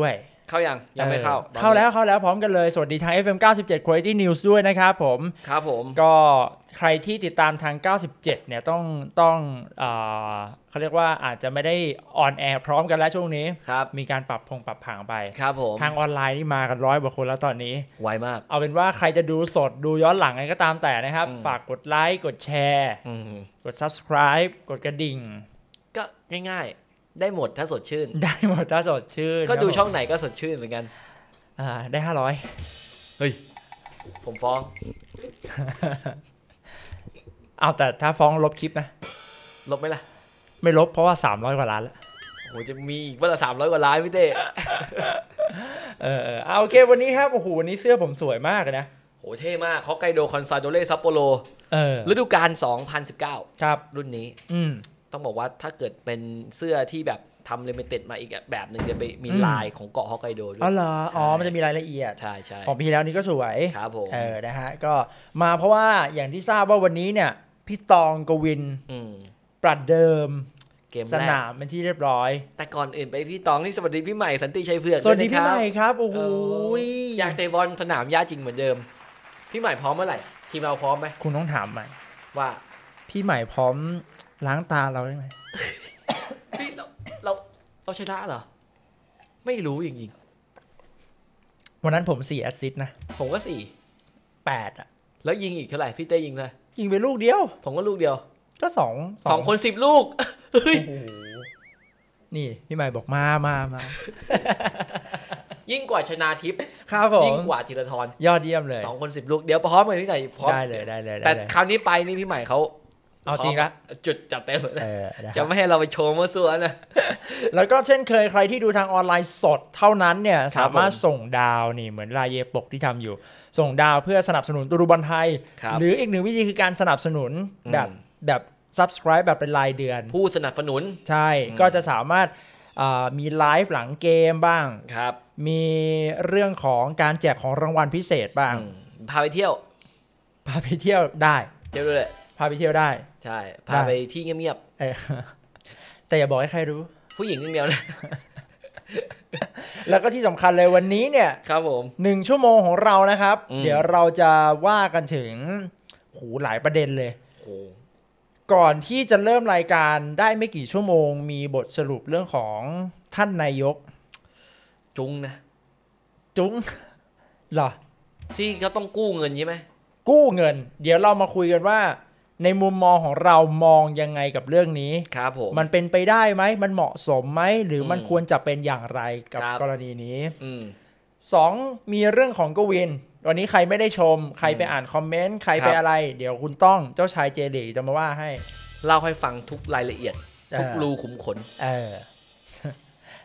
้วยเข้ายัง ยังไม่เข้า เข้าแล้วเข้าแล้วพร้อมกันเลย สวัสดีทาง FM 97 Quality News ด้วยนะครับผม ครับผมก็ใครที่ติดตามทาง 97 เนี่ยต้องต้องเขาเรียกว่าอาจจะไม่ได้ออนแอร์พร้อมกันแล้วช่วงนี้ครับ มีการปรับพงปรับผังไปครับผมทางออนไลน์นี่มากันร้อยกว่าคนแล้วตอนนี้ ไวมาก เอาเป็นว่าใครจะดูสดดูย้อนหลังอะไรก็ตามแต่นะครับ ฝากกดไลค์กดแชร์กด subscribe กดกระดิ่งก็ง่ายๆได้หมดถ้าสดชื่น ได้หมดถ้าสดชื่น ก็ดูช่องไหนก็สดชื่นเหมือนกัน อ่าได้ห้าร้อยเฮ้ยผมฟ้อง เอาแต่ถ้าฟ้องลบคลิปนะลบไหมล่ะ ไม่ลบเพราะว่าสามร้อยกว่าล้านแล้ว โอ้โหจะมีอีกว่าละสามร้อยกว่าล้านพี่เต้เออเอาโอเควันนี้ครับโอ้โหวันนี้เสื้อผมสวยมากนะ โหเท่มากฮอกไกโดคอนซาโดเล่ซัปโปโรเออฤดูกาลสสองพันิบเก้าครับรุ่นนี้ อืมต้องบอกว่าถ้าเกิดเป็นเสื้อที่แบบทำเลมิเต็ดมาอีกแบบหนึ่งจะไปมีลายของเกาะฮอกไกโดด้วย อ๋อเหรอ อ๋อ มันจะมีรายละเอียด ใช่ใช่ของปีแล้วนี้ก็สวย ครับผม เออ นะฮะ ก็มาเพราะว่าอย่างที่ทราบว่าวันนี้เนี่ย พี่ตองกวินประดเดิมเกมสนามเป็นที่เรียบร้อย แต่ก่อนอื่นไปพี่ตองนี่สวัสดีพี่ใหม่สันติชัยเพื่อนสวัสดีพี่ใหม่ครับ โอ้โหอยากเตะบอลสนามย่าจริงเหมือนเดิม พี่ใหม่พร้อมเมื่อไหร่ทีมเราพร้อมไหมคุณต้องถามใหม่ ว่า พี่ใหม่พร้อมล้างตาเราได้ไหมพี่ เราเราเราชนะเหรอ ไม่รู้จริงๆวันนั้นผมสี่แอซิสนะผมก็สี่แปดอะแล้ว ยิงอีกเท่าไหร่พี่เต้ยิงเลย ยิงไปลูกเดียวผมก็ลูกเดียวก็สองสองคนสิบลูกเฮ้ยนี่พี่ใหม่บอกมามามายิ่งกว่าชนาทิพย์ครับผมยิ่งกว่าธีรทรยอดเยี่ยมเลยสองคนสิบลูกเดี๋ยวพร้อมเัยพี่ใหม่พร้อมได้เลยได้เลยแต่คราวนี้ไปนี่พี่ใหม่เขาเอาจริงนะจุดจัดเต็มจะไม่ให้เราไปโชว์เมื่อสั่วนะแล้วก็เช่นเคยใครที่ดูทางออนไลน์สดเท่านั้นเนี่ยสามารถส่งดาวนี่เหมือนลายเยปกที่ทำอยู่ ส่งดาวเพื่อสนับสนุนตูรุบอลไทย หรืออีกหนึ่งวิธีคือการสนับสนุนแบบแบบ subscribe แบบเป็นรายเดือน ผู้สนับสนุนใช่ก็จะสามารถมีไลฟ์หลังเกมบ้างครับ มีเรื่องของการแจกของรางวัลพิเศษบ้างพาไปเที่ยวพาไปเที่ยวได้เที่ยวด้วยพาไปเที่ยวได้ ใช่ พาไปที่เงียบๆแต่อย่าบอกให้ใครรู้ ผู้หญิงเงเียๆนะแล้วก็ที่สำคัญเลยวันนี้เนี่ยครับผมหนึ่งชั่วโมงของเรานะครับ เดี๋ยวเราจะว่ากันถึงหูหลายประเด็นเลยก่อนที่จะเริ่มรายการได้ไม่กี่ชั่วโมง มีบทสรุปเรื่องของท่านนายก จุงนะ จุงเหรอที่เขาต้องกู้เงินใช่ไหมกู้เงิน เดี๋ยวเรามาคุยกันว่าในมุมมองของเรามองยังไงกับเรื่องนี้ครับผมมันเป็นไปได้ไหม มันเหมาะสมไหม หรือมันควรจะเป็นอย่างไรกับกรณีนี้สองมีเรื่องของกวิน วันนี้ใครไม่ได้ชม ใครไปอ่านคอมเมนต์ใครไปอะไร เดี๋ยวคุณต้องเจ้าชายเจเดจะมาว่าให้เล่าให้ฟังทุกรายละเอียดทุกรูขุมขนเออ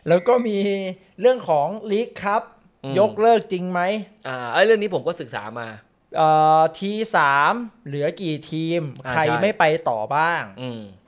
แล้วก็มีเรื่องของลีกครับยกเลิกจริงไหมอ่าเรื่องนี้ผมก็ศึกษามาทีสามเหลือกี่ทีมใครไม่ไปต่อบ้าง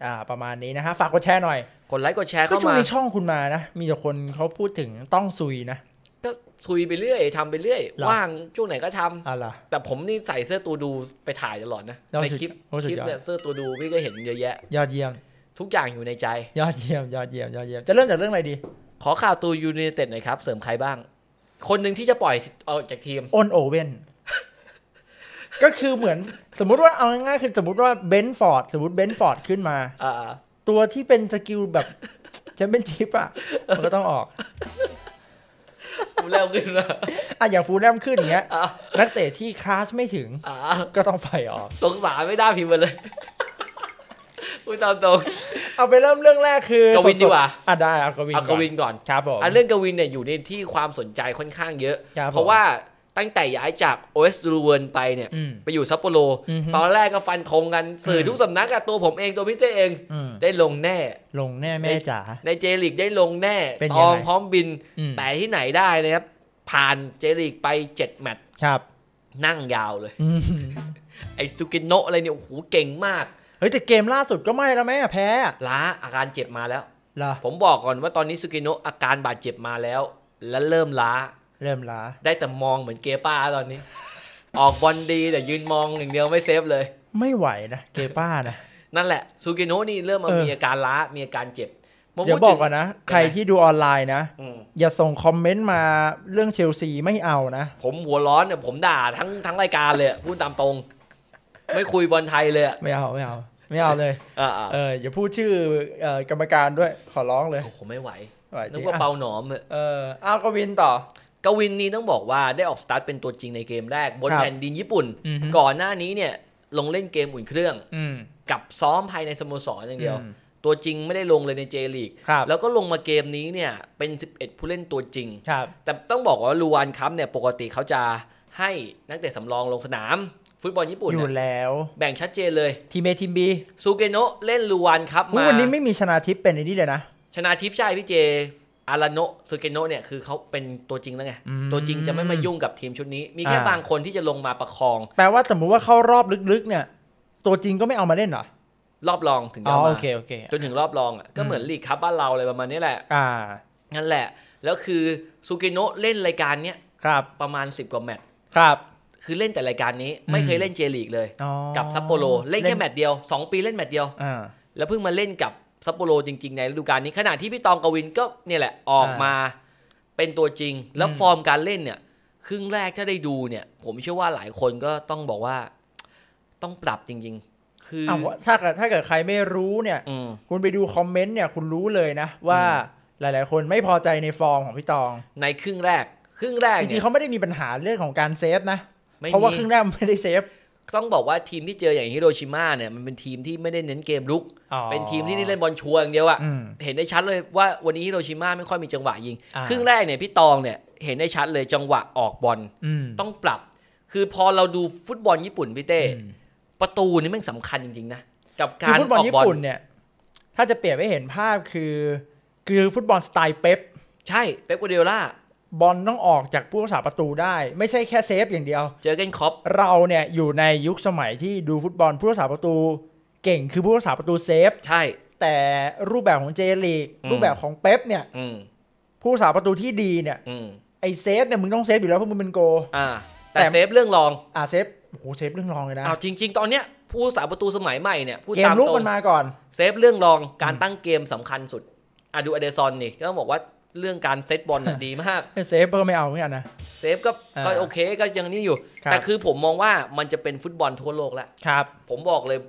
อ่าประมาณนี้นะฮะฝากกดแชร์หน่อยกดไลค์กดแชร์เข้ามาช่วงในช่องคุณมานะ มีแต่คนเขาพูดถึงต้องซุยนะ ก็ซุยไปเรื่อยทำไปเรื่อย ว่างช่วงไหนก็ทำอะแต่ผมนี่ใส่เสื้อตัวดูไปถ่ายตลอดนะในคลิปคลิปเนี่ยเสื้อตัวดูพี่ก็เห็นเยอะแยะ ยอดเยี่ยมทุกอย่างอยู่ในใจยอดเยี่ยมยอดเยี่ยมยอดเยี่ยมจะเริ่มจากเรื่องอะไรดี ขอข่าวตัวยูเนเต็ดหน่อยครับ เสริมใครบ้าง คนหนึ่งที่จะปล่อยออกจากทีมโอนโอเว่นก็คือเหมือน สมมุติว่าเอาง่ายๆ คือสมมติว่าเบนฟอร์ดสมมติเบนฟอร์ดขึ้นมาตัวที่เป็นสกิลแบบแชมเป็นชิปอ่ะมันก็ต้องออกฟูแลมขึ้นนะอ่ะอย่างฟูแลมขึ้นอย่เงี้ย นักเตะที่คลาสไม่ถึงก็ต้องไปออกสงสารไม่ได้พิมพ์เลย พูดตามตรง เอาไปเริ่มเรื่องแรกคือกวินดีกว่า อ่ะได้เอากวินเอากวินก่อนครับผมอ่ะเรื่องกวินเนี่ยอยู่ในที่ความสนใจค่อนข้างเยอะเพราะว่าตั้งแต่ย้ายจากโอเอสรูเวิร์นไปเนี่ยไปอยู่ซัปโปโรตอนแรกก็ฟันธงกันสื่อทุกสำนักอะตัวผมเองตัวพี่เต้เอง ได้ลงแน่ลงแน่แม่จ๋าในเจลิกได้ลงแน่ตองพร้อมบินแต่ที่ไหนได้นะครับ ผ่านเจลิกไปเจ็ดแมตช์นั่งยาวเลย ไอซูกิโนะอะไรเนี่ยโอ้โหเก่งมาก เฮ้ย แต่เกมล่าสุดก็ไม่แล้วแม่แพ้ล้าอาการเจ็บมาแล้วผมบอกก่อนว่าตอนนี้ซูกิโนะอาการบาดเจ็บมาแล้ว และเริ่มล้าเริ่มล้าได้แต่มองเหมือนเกป้าตอนนี้ ออกบอลดีแต่ยืนมองอย่างเดียวไม่เซฟเลย ไม่ไหวนะ เกป้านะ นั่นแหละซูกิโนะนี่เริ่มมามีอาการล้ามีอาการเจ็บเดี๋ยวบอกก่อนนะใครที่ดูออนไลน์นะ อย่าส่งคอมเมนต์มาเรื่องเชลซีไม่เอานะผมหัวร้อนเนี่ยผมด่าทั้งทั้งรายการเลยพูดตามตรง ไม่คุยบอลไทยเลยไม่เอาไม่เอา ไม่เอาเลยเอออย่าพูดชื่อกรรมการด้วยขอร้องเลยผมไม่ไหวนึกว่าเปาหนอมเออเอากวินต่อกวินนี่ต้องบอกว่าได้ออกสตาร์ทเป็นตัวจริงในเกมแรก บนแผ่นดินญี่ปุ่น ก่อนหน้านี้เนี่ยลงเล่นเกมอุ่นเครื่องกับซ้อมภายในสโมสรอย่างเดียว ตัวจริงไม่ได้ลงเลยในเจลีกแล้วก็ลงมาเกมนี้เนี่ยเป็น 11 ผู้เล่นตัวจริงรแต่ต้องบอกว่าลูวานคัพเนี่ยปกติเขาจะให้นักเตะสำรองลงสนาม ฟุตบอลญี่ปุ่นอยู่แล้ว แบ่งชัดเจนเลยทีเมทีมบีซูเกโนะเล่นลูวานคัพมาวันนี้ไม่มีชนาทิพย์เป็นอันนี้เลยนะ ชนาทิพย์ใช่พี่เจอาราโนซูเกโนเนี่ยคือเขาเป็นตัวจริงแล้วไง ตัวจริงจะไม่มายุ่งกับทีมชุดนี้มีแค่บางคนที่จะลงมาประคอง แปลว่าสมมติว่าเข้ารอบลึกๆเนี่ยตัวจริงก็ไม่เอามาเล่นหรอรอบรองถึงจะมาจนถึงรอบรองอ่ะก็เหมือนลีกครับบ้านเราอะไรประมาณนี้แหละอ่านั่นแหละ แล้วคือซูเกโนเล่นรายการเนี้ยครับประมาณสิบกว่าแมตช์ครับ คือเล่นแต่รายการนี้ไม่เคยเล่นเจลีกเลยกับซัปโปโรเล่นแค่แมตช์เดียวสองปีเล่นแมตช์เดียวแล้วเพิ่งมาเล่นกับซัปโปโรจริงๆในฤดูกาลนี้ ขณะที่พี่ตองกวิน ก็เนี่ยแหละออกมาเป็นตัวจริงแล้วฟอร์มการเล่นเนี่ย ครึ่งแรกถ้าได้ดูเนี่ย ผมเชื่อว่าหลายคนก็ต้องบอกว่า ต้องปรับจริง ๆ คืออถ้าเกิดถ้าเกิดใครไม่รู้เนี่ยคุณไปดูคอมเมนต์เนี่ย คุณรู้เลยนะ ว่าหลายๆ คนไม่พอใจในฟอร์มของพี่ตอง ในครึ่งแรก ครึ่งแรกจริงๆเขาไม่ได้มีปัญหาเรื่องของการเซฟนะเพราะว่าครึ่งแรกไม่ได้เซฟต้องบอกว่าทีมที่เจออย่างฮิโรชิมาเนี่ยมันเป็นทีมที่ไม่ได้เน้นเกมลุกเป็นทีมที่เล่นบอลชัวอย่างเดียวอะเห็นได้ชัดเลยว่าวันนี้ฮิโรชิมาไม่ค่อยมีจังหวะยิง ครึ่งแรกเนี่ยพี่ตองเนี่ยเห็นได้ชัดเลยจังหวะออกบอลต้องปรับคือพอเราดูฟุตบอลญี่ปุ่นพี่เต้ประตูนี่มันสำคัญจริงๆนะกับการออกฟุตบอลญี่ปุ่นเนี่ยถ้าจะเปรียบให้เห็นภาพคือ คือฟุตบอลสไตล์เป๊ปใช่เป๊ปกัวเดล่าบอลต้องออกจากผู้รักษาประตูได้ไม่ใช่แค่เซฟอย่างเดียว เจอเกนคอปเราเนี่ยอยู่ในยุคสมัยที่ดูฟุตบอล ผู้รักษาประตูเก่งคือผู้รักษาประตูเซฟ ใช่ แต่รูปแบบของเจลีกรูปแบบของเป๊ปเนี่ยผู้รักษาประตูที่ดีเนี่ยไอเซฟเนี่ยมึงต้องเซฟอยู่แล้วเพราะมึงเป็นโกแต่เซฟเรื่องรองอ่าเซฟโอ้โหเซฟเรื่องรองเลยนะริาจริงๆตอนเนี้ยผู้สาประตูสมัยใหม่เนี่ยผู้ตามตรงเกมลุกมันมาก่อนเซฟเรื่องรองการตั้งเกมสำคัญสุดอะดูอเดซอนนี่ก็ต้องบอกว่าเรื่องการเซตบอลน่ดีมาก เซฟก็ไม่เอาเหมือนกันนะ เซฟก็ก็โอเคก็ยังนี่อยู่ แต่คือผมมองว่ามันจะเป็นฟุตบอลทั่วโลกแล้วครับ ผมบอกเลย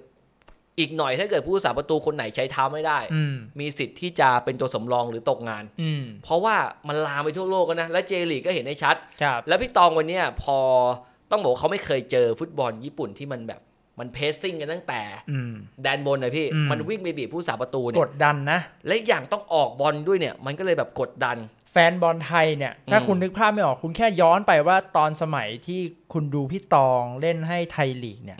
อีกหน่อยถ้าเกิดผู้สาประตูคนไหนใช้เท้าไม่ได้ มีสิทธิ์ที่จะเป็นตัวสำรองหรือตกงาน เพราะว่ามันลามไปทั่วโลกนะ และเจลีก็เห็นได้ชัด แล้วพี่ตองวันนี้พอต้องบอกเขาไม่เคยเจอ ฟุตบอลญี่ปุ่นที่มันแบบมันเพสซิ่งกันตั้งแต่แดนบนนะพี่ มันวิ่งไปบีบผู้สาประตูเนี่ยกดดันนะ และอย่างต้องออกบอลด้วยเนี่ย มันก็เลยแบบกดดัน แฟนบอลไทยเนี่ยถ้าคุณนึกภาพไม่ออกคุณแค่ย้อนไปว่าตอนสมัยที่คุณดูพี่ตองเล่นให้ไทยลีกเนี่ย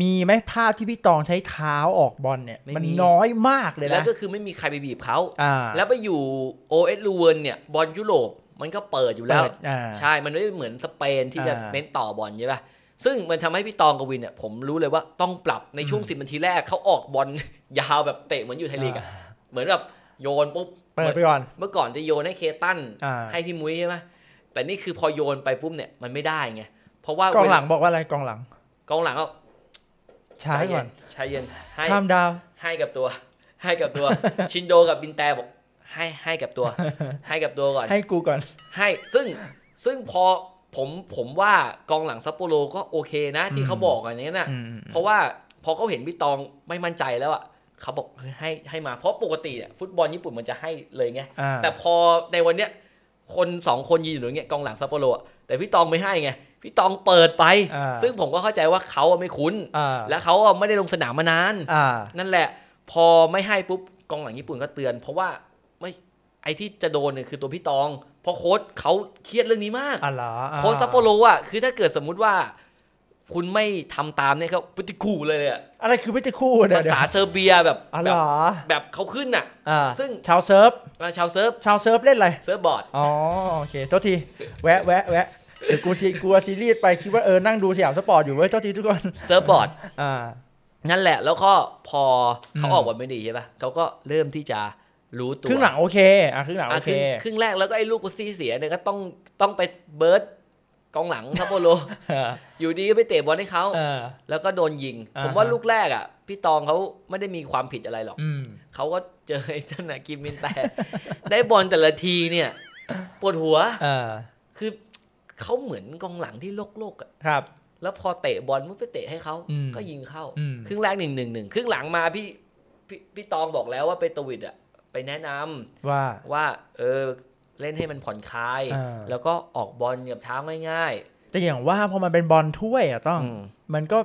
มีไหมภาพที่พี่ตองใช้เท้าออกบอลเนี่ยมันน้อยมากเลยนะแล้วก็คือไม่มีใครไปบีบเขาแล้วไปอยู่โอเอสลูเวนเนี่ยบอลยุโรปมันก็เปิดอยู่แล้วใช่ มันไม่เหมือนสเปนที่จะเน้นต่อบอลใช่ป่ะซึ่งมันทำให้พี่ตองกวินเนี่ยผมรู้เลยว่าต้องปรับในช่วงสิบนาทีแรกเขาออกบอลยาวแบบเตะเหมือนอยู่ไทยลีกอะเหมือนแบบโยนปุ๊บเปิดไปก่อนเมื่อก่อนจะโยนให้เคตันให้พี่มุ้ยใช่ไหมแต่นี่คือพอโยนไปปุ๊บเนี่ยมันไม่ได้ไงเพราะว่ากองหลังบอกว่าอะไรกองหลังกองหลังก็ช้ก่อนช้เย็นให้ข้ามดาวให้กับตัว ให้กับตัว ชินโดกับบินแตบอก ให้ให้กับตัวให้กับตัวก่อนให้กูก่อนให้ซึ่งซึ่งพอผมผมว่ากองหลังซัปโปโรก็โอเคนะ ที่เขาบอกอย่างนี้นะเพราะว่าพอเขาเห็นพี่ตองไม่มั่นใจแล้วอ่ะเขาบอกให้ให้มาเพราะปกติเนี่ยฟุตบอลญี่ปุ่นมันจะให้เลยไงแต่พอในวันเนี้ยคนสองคนยืนอยู่ตงเงี้ยกองหลังซัปโปโรแต่พี่ตองไม่ให้ไงพี่ตองเปิดไปซึ่งผมก็เข้าใจว่าเขาไม่คุ้นและเขาไม่ได้ลงสนามมานานนั่นแหละ พอไม่ให้ปุ๊บกองหลังญี่ปุ่นก็เตือน เพราะว่าไม่ไอที่จะโดนเนี่ยคือตัวพี่ตองพราะโค้ดเขาเครียดเรื่องนี้มากอ๋อเหรอ โค้ดซัปโปโรอ่ะ คือถ้าเกิดสมมุติว่าคุณไม่ทำตามเนี่ยเขาปฏิคูเลยเลย อะไรคือปฏิคูเนี่ยภาษาเซอร์เบียแบบแบบแบบเขาขึ้นอ่ะ ซึ่งชาวเซิร์ฟชาวเซิร์ฟ ชาวเซิร์ฟ เล่นอะไร เซิร์ฟบอร์ด อ๋อโอเคโทษที แวะ แวะ แวะเดี๋ยวกูซีกูซีรีส์ไปคิดว่า เออ นั่งดูสยามสปอร์ตอยู่เว้ยโทษทีทุกคน เซิร์ฟบอร์ด อ่า นั่นแหละ แล้วก็พอเขาออกบอลไม่ดีใช่ป่ะเขาก็เริ่มที่จะรู้ตัวครึ่งหลังโอเคอ่ะครึ่งหลังโอเค ครึ่งแรกแล้วก็ไอ้ลูกกุซี่เสียเนี่ยก็ต้องต้องไปเบิร์ดกองหลังรับโปโล อยู่ดีก็ไปเตะบอลให้เขา แล้วก็โดนยิง ผมว่าลูกแรก อ่ะ พี่ตองเขาไม่ได้มีความผิดอะไรหรอก เขาก็เจอไอ้ท่านกิมมินแต่ ได้บอลแต่ละทีเนี่ย ปวดหัว คือเขาเหมือนกองหลังที่ โลกโลกอ่ะ ครับ แล้วพอเตะบอลมุดไปเตะให้เขาก็ยิงเข้า ครึ่งแรกหนึ่งหนึ่งหนึ่งครึ่งหลังมาพี่พี่ตองบอกแล้วว่าเปตวิดอ่ะไปแนะนำว่าว่าเออเล่นให้มันผ่อนคลาย แล้วก็ออกบอลกับเท้าง่ายๆ แต่อย่างว่าพอมันเป็นบอลถ้วยอะต้อง มันก็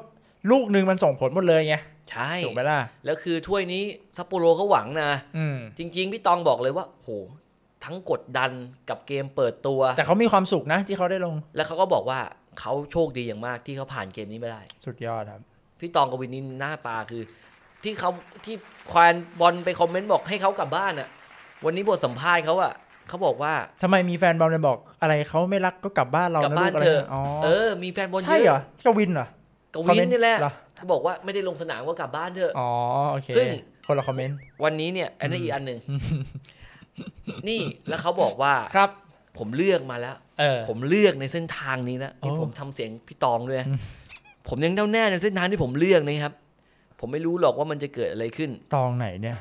ลูกนึงมันส่งผลหมดเลยไงใช่ ถูกไหมล่ะ แล้วคือถ้วยนี้ ซัปโปโรเขาหวังนะจริง ๆ พี่ตองบอกเลยว่า โห ทั้งกดดันกับเกมเปิดตัว แต่เขามีความสุขนะที่เขาได้ลง แล้วเขาก็บอกว่าเขาโชคดีอย่างมากที่เขาผ่านเกมนี้ไม่ได้สุดยอดครับ พี่ตองกวินนี่หน้าตาคือที่เขาที่ควานบอลไปคอมเมนต์บอกให้เขากลับบ้านอะ วันนี้บทสัมภาษณ์เขาอะเขาบอกว่า ทำไมมีแฟนบอลเลยบอกอะไรเขาไม่รักก็กลับบ้านเรากลับบ้านเธอเออมีแฟนบอลเยอะใช่เหรอกวินเหรอกวินนี่แหละเขาบอกว่าไม่ได้ลงสนามก็กลับบ้านเถอะ อ๋อโอเค ซึ่งคนละคอมเมนต์วันนี้เนี่ยอันนี้อีกอันหนึ่งนี่แล้วเขาบอกว่าครับ ผมเลือกมาแล้วผมเลือกในเส้นทางนี้แล้วนี่ผมทำเสียงพี่ตองด้วยผมยังแน่วแน่ในเส้นทางที่ผมเลือกนะครับผมไม่รู้หรอกว่ามันจะเกิดอะไรขึ้น ตองไหนเนี่ย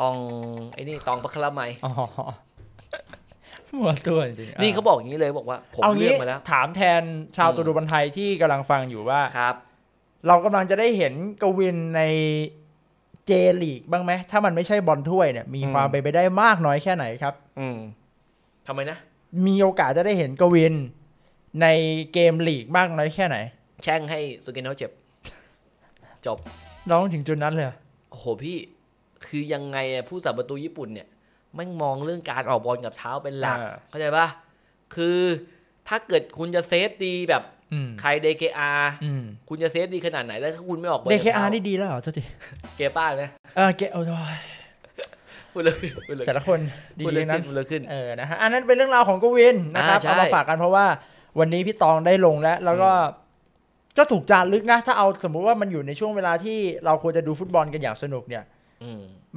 ตองไอ้นี่ตองพระคลาไมอ๋อัวตัวจริงนี่เขาบอกอย่างนี้เลยบอกว่า ผมเลือกมาแล้วถามแทนชาวตัวดูบันไทยที่กำลังฟังอยู่ว่าครับ เรากำลังจะได้เห็นกวินในเจ ลีกบ้างไหม ถ้ามันไม่ใช่บอลถ้วยเนี่ย มีความไปไปได้มากน้อยแค่ไหนครับ อืมทำไมนะ มีโอกาสจะได้เห็นกวินในเกมลีกมากน้อยแค่ไหน แช่งให้สุกินโาเจ็บจบเราต้องถึงจุดนั้นเลยโอ้โหพี่ คือยังไงผู้สับประตูญี่ปุ่นเนี่ย ไม่มองเรื่องการออกบอลกับเท้าเป็นหลัก เข้าใจปะคือ ถ้าเกิดคุณจะเซฟดีแบบ ใครเดเคอาคุณจะเซฟดีขนาดไหน แล้วถ้าคุณไม่ออกบอลเดเคอานี่ดีแล้วเหรอเจ้าจีเกป้านยเออเกโอ้ยพูดเลยแต่ละคน ดียนั้นพูดเลยขึ้น เออนะฮะ อันนั้นเป็นเรื่องราวของกวินนะครับเอามาฝากกันเพราะว่า วันนี้พี่ตองได้ลงแล้ว แล้วก็ก็ถูกจารึกนะถ้าเอา สมมุติว่ามันอยู่ในช่วงเวลาที่เราควรจะดูฟุตบอลกันอย่างสนุกเนี่ย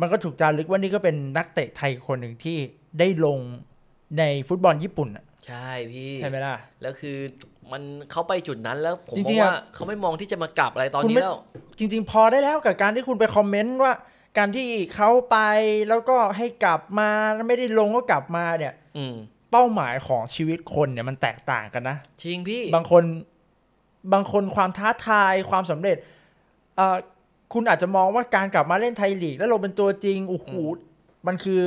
มันก็ถูกจารึกว่านี่ก็เป็นนักเตะไทยคนหนึ่งที่ได้ลงในฟุตบอลญี่ปุ่นใช่พี่ใช่ไหมล่ะแล้วคือมันเขาไปจุดนั้นแล้วผมมองว่าเขาไม่มองที่จะมากลับอะไรตอนนี้แล้วจริง ๆ พอได้แล้วกับการที่คุณไปคอมเมนต์ว่า การที่เขาไปแล้วก็ให้กลับมาไม่ได้ลงก็กลับมาเนี่ยอืเป้าหมายของชีวิตคนเนี่ยมันแตกต่างกันนะจริงพี่บางคนบางคนความท้าทายความสำเร็จคุณอาจจะมองว่าการกลับมาเล่นไทยลีกแล้วลงเป็นตัวจริงโอ้โหมันคือ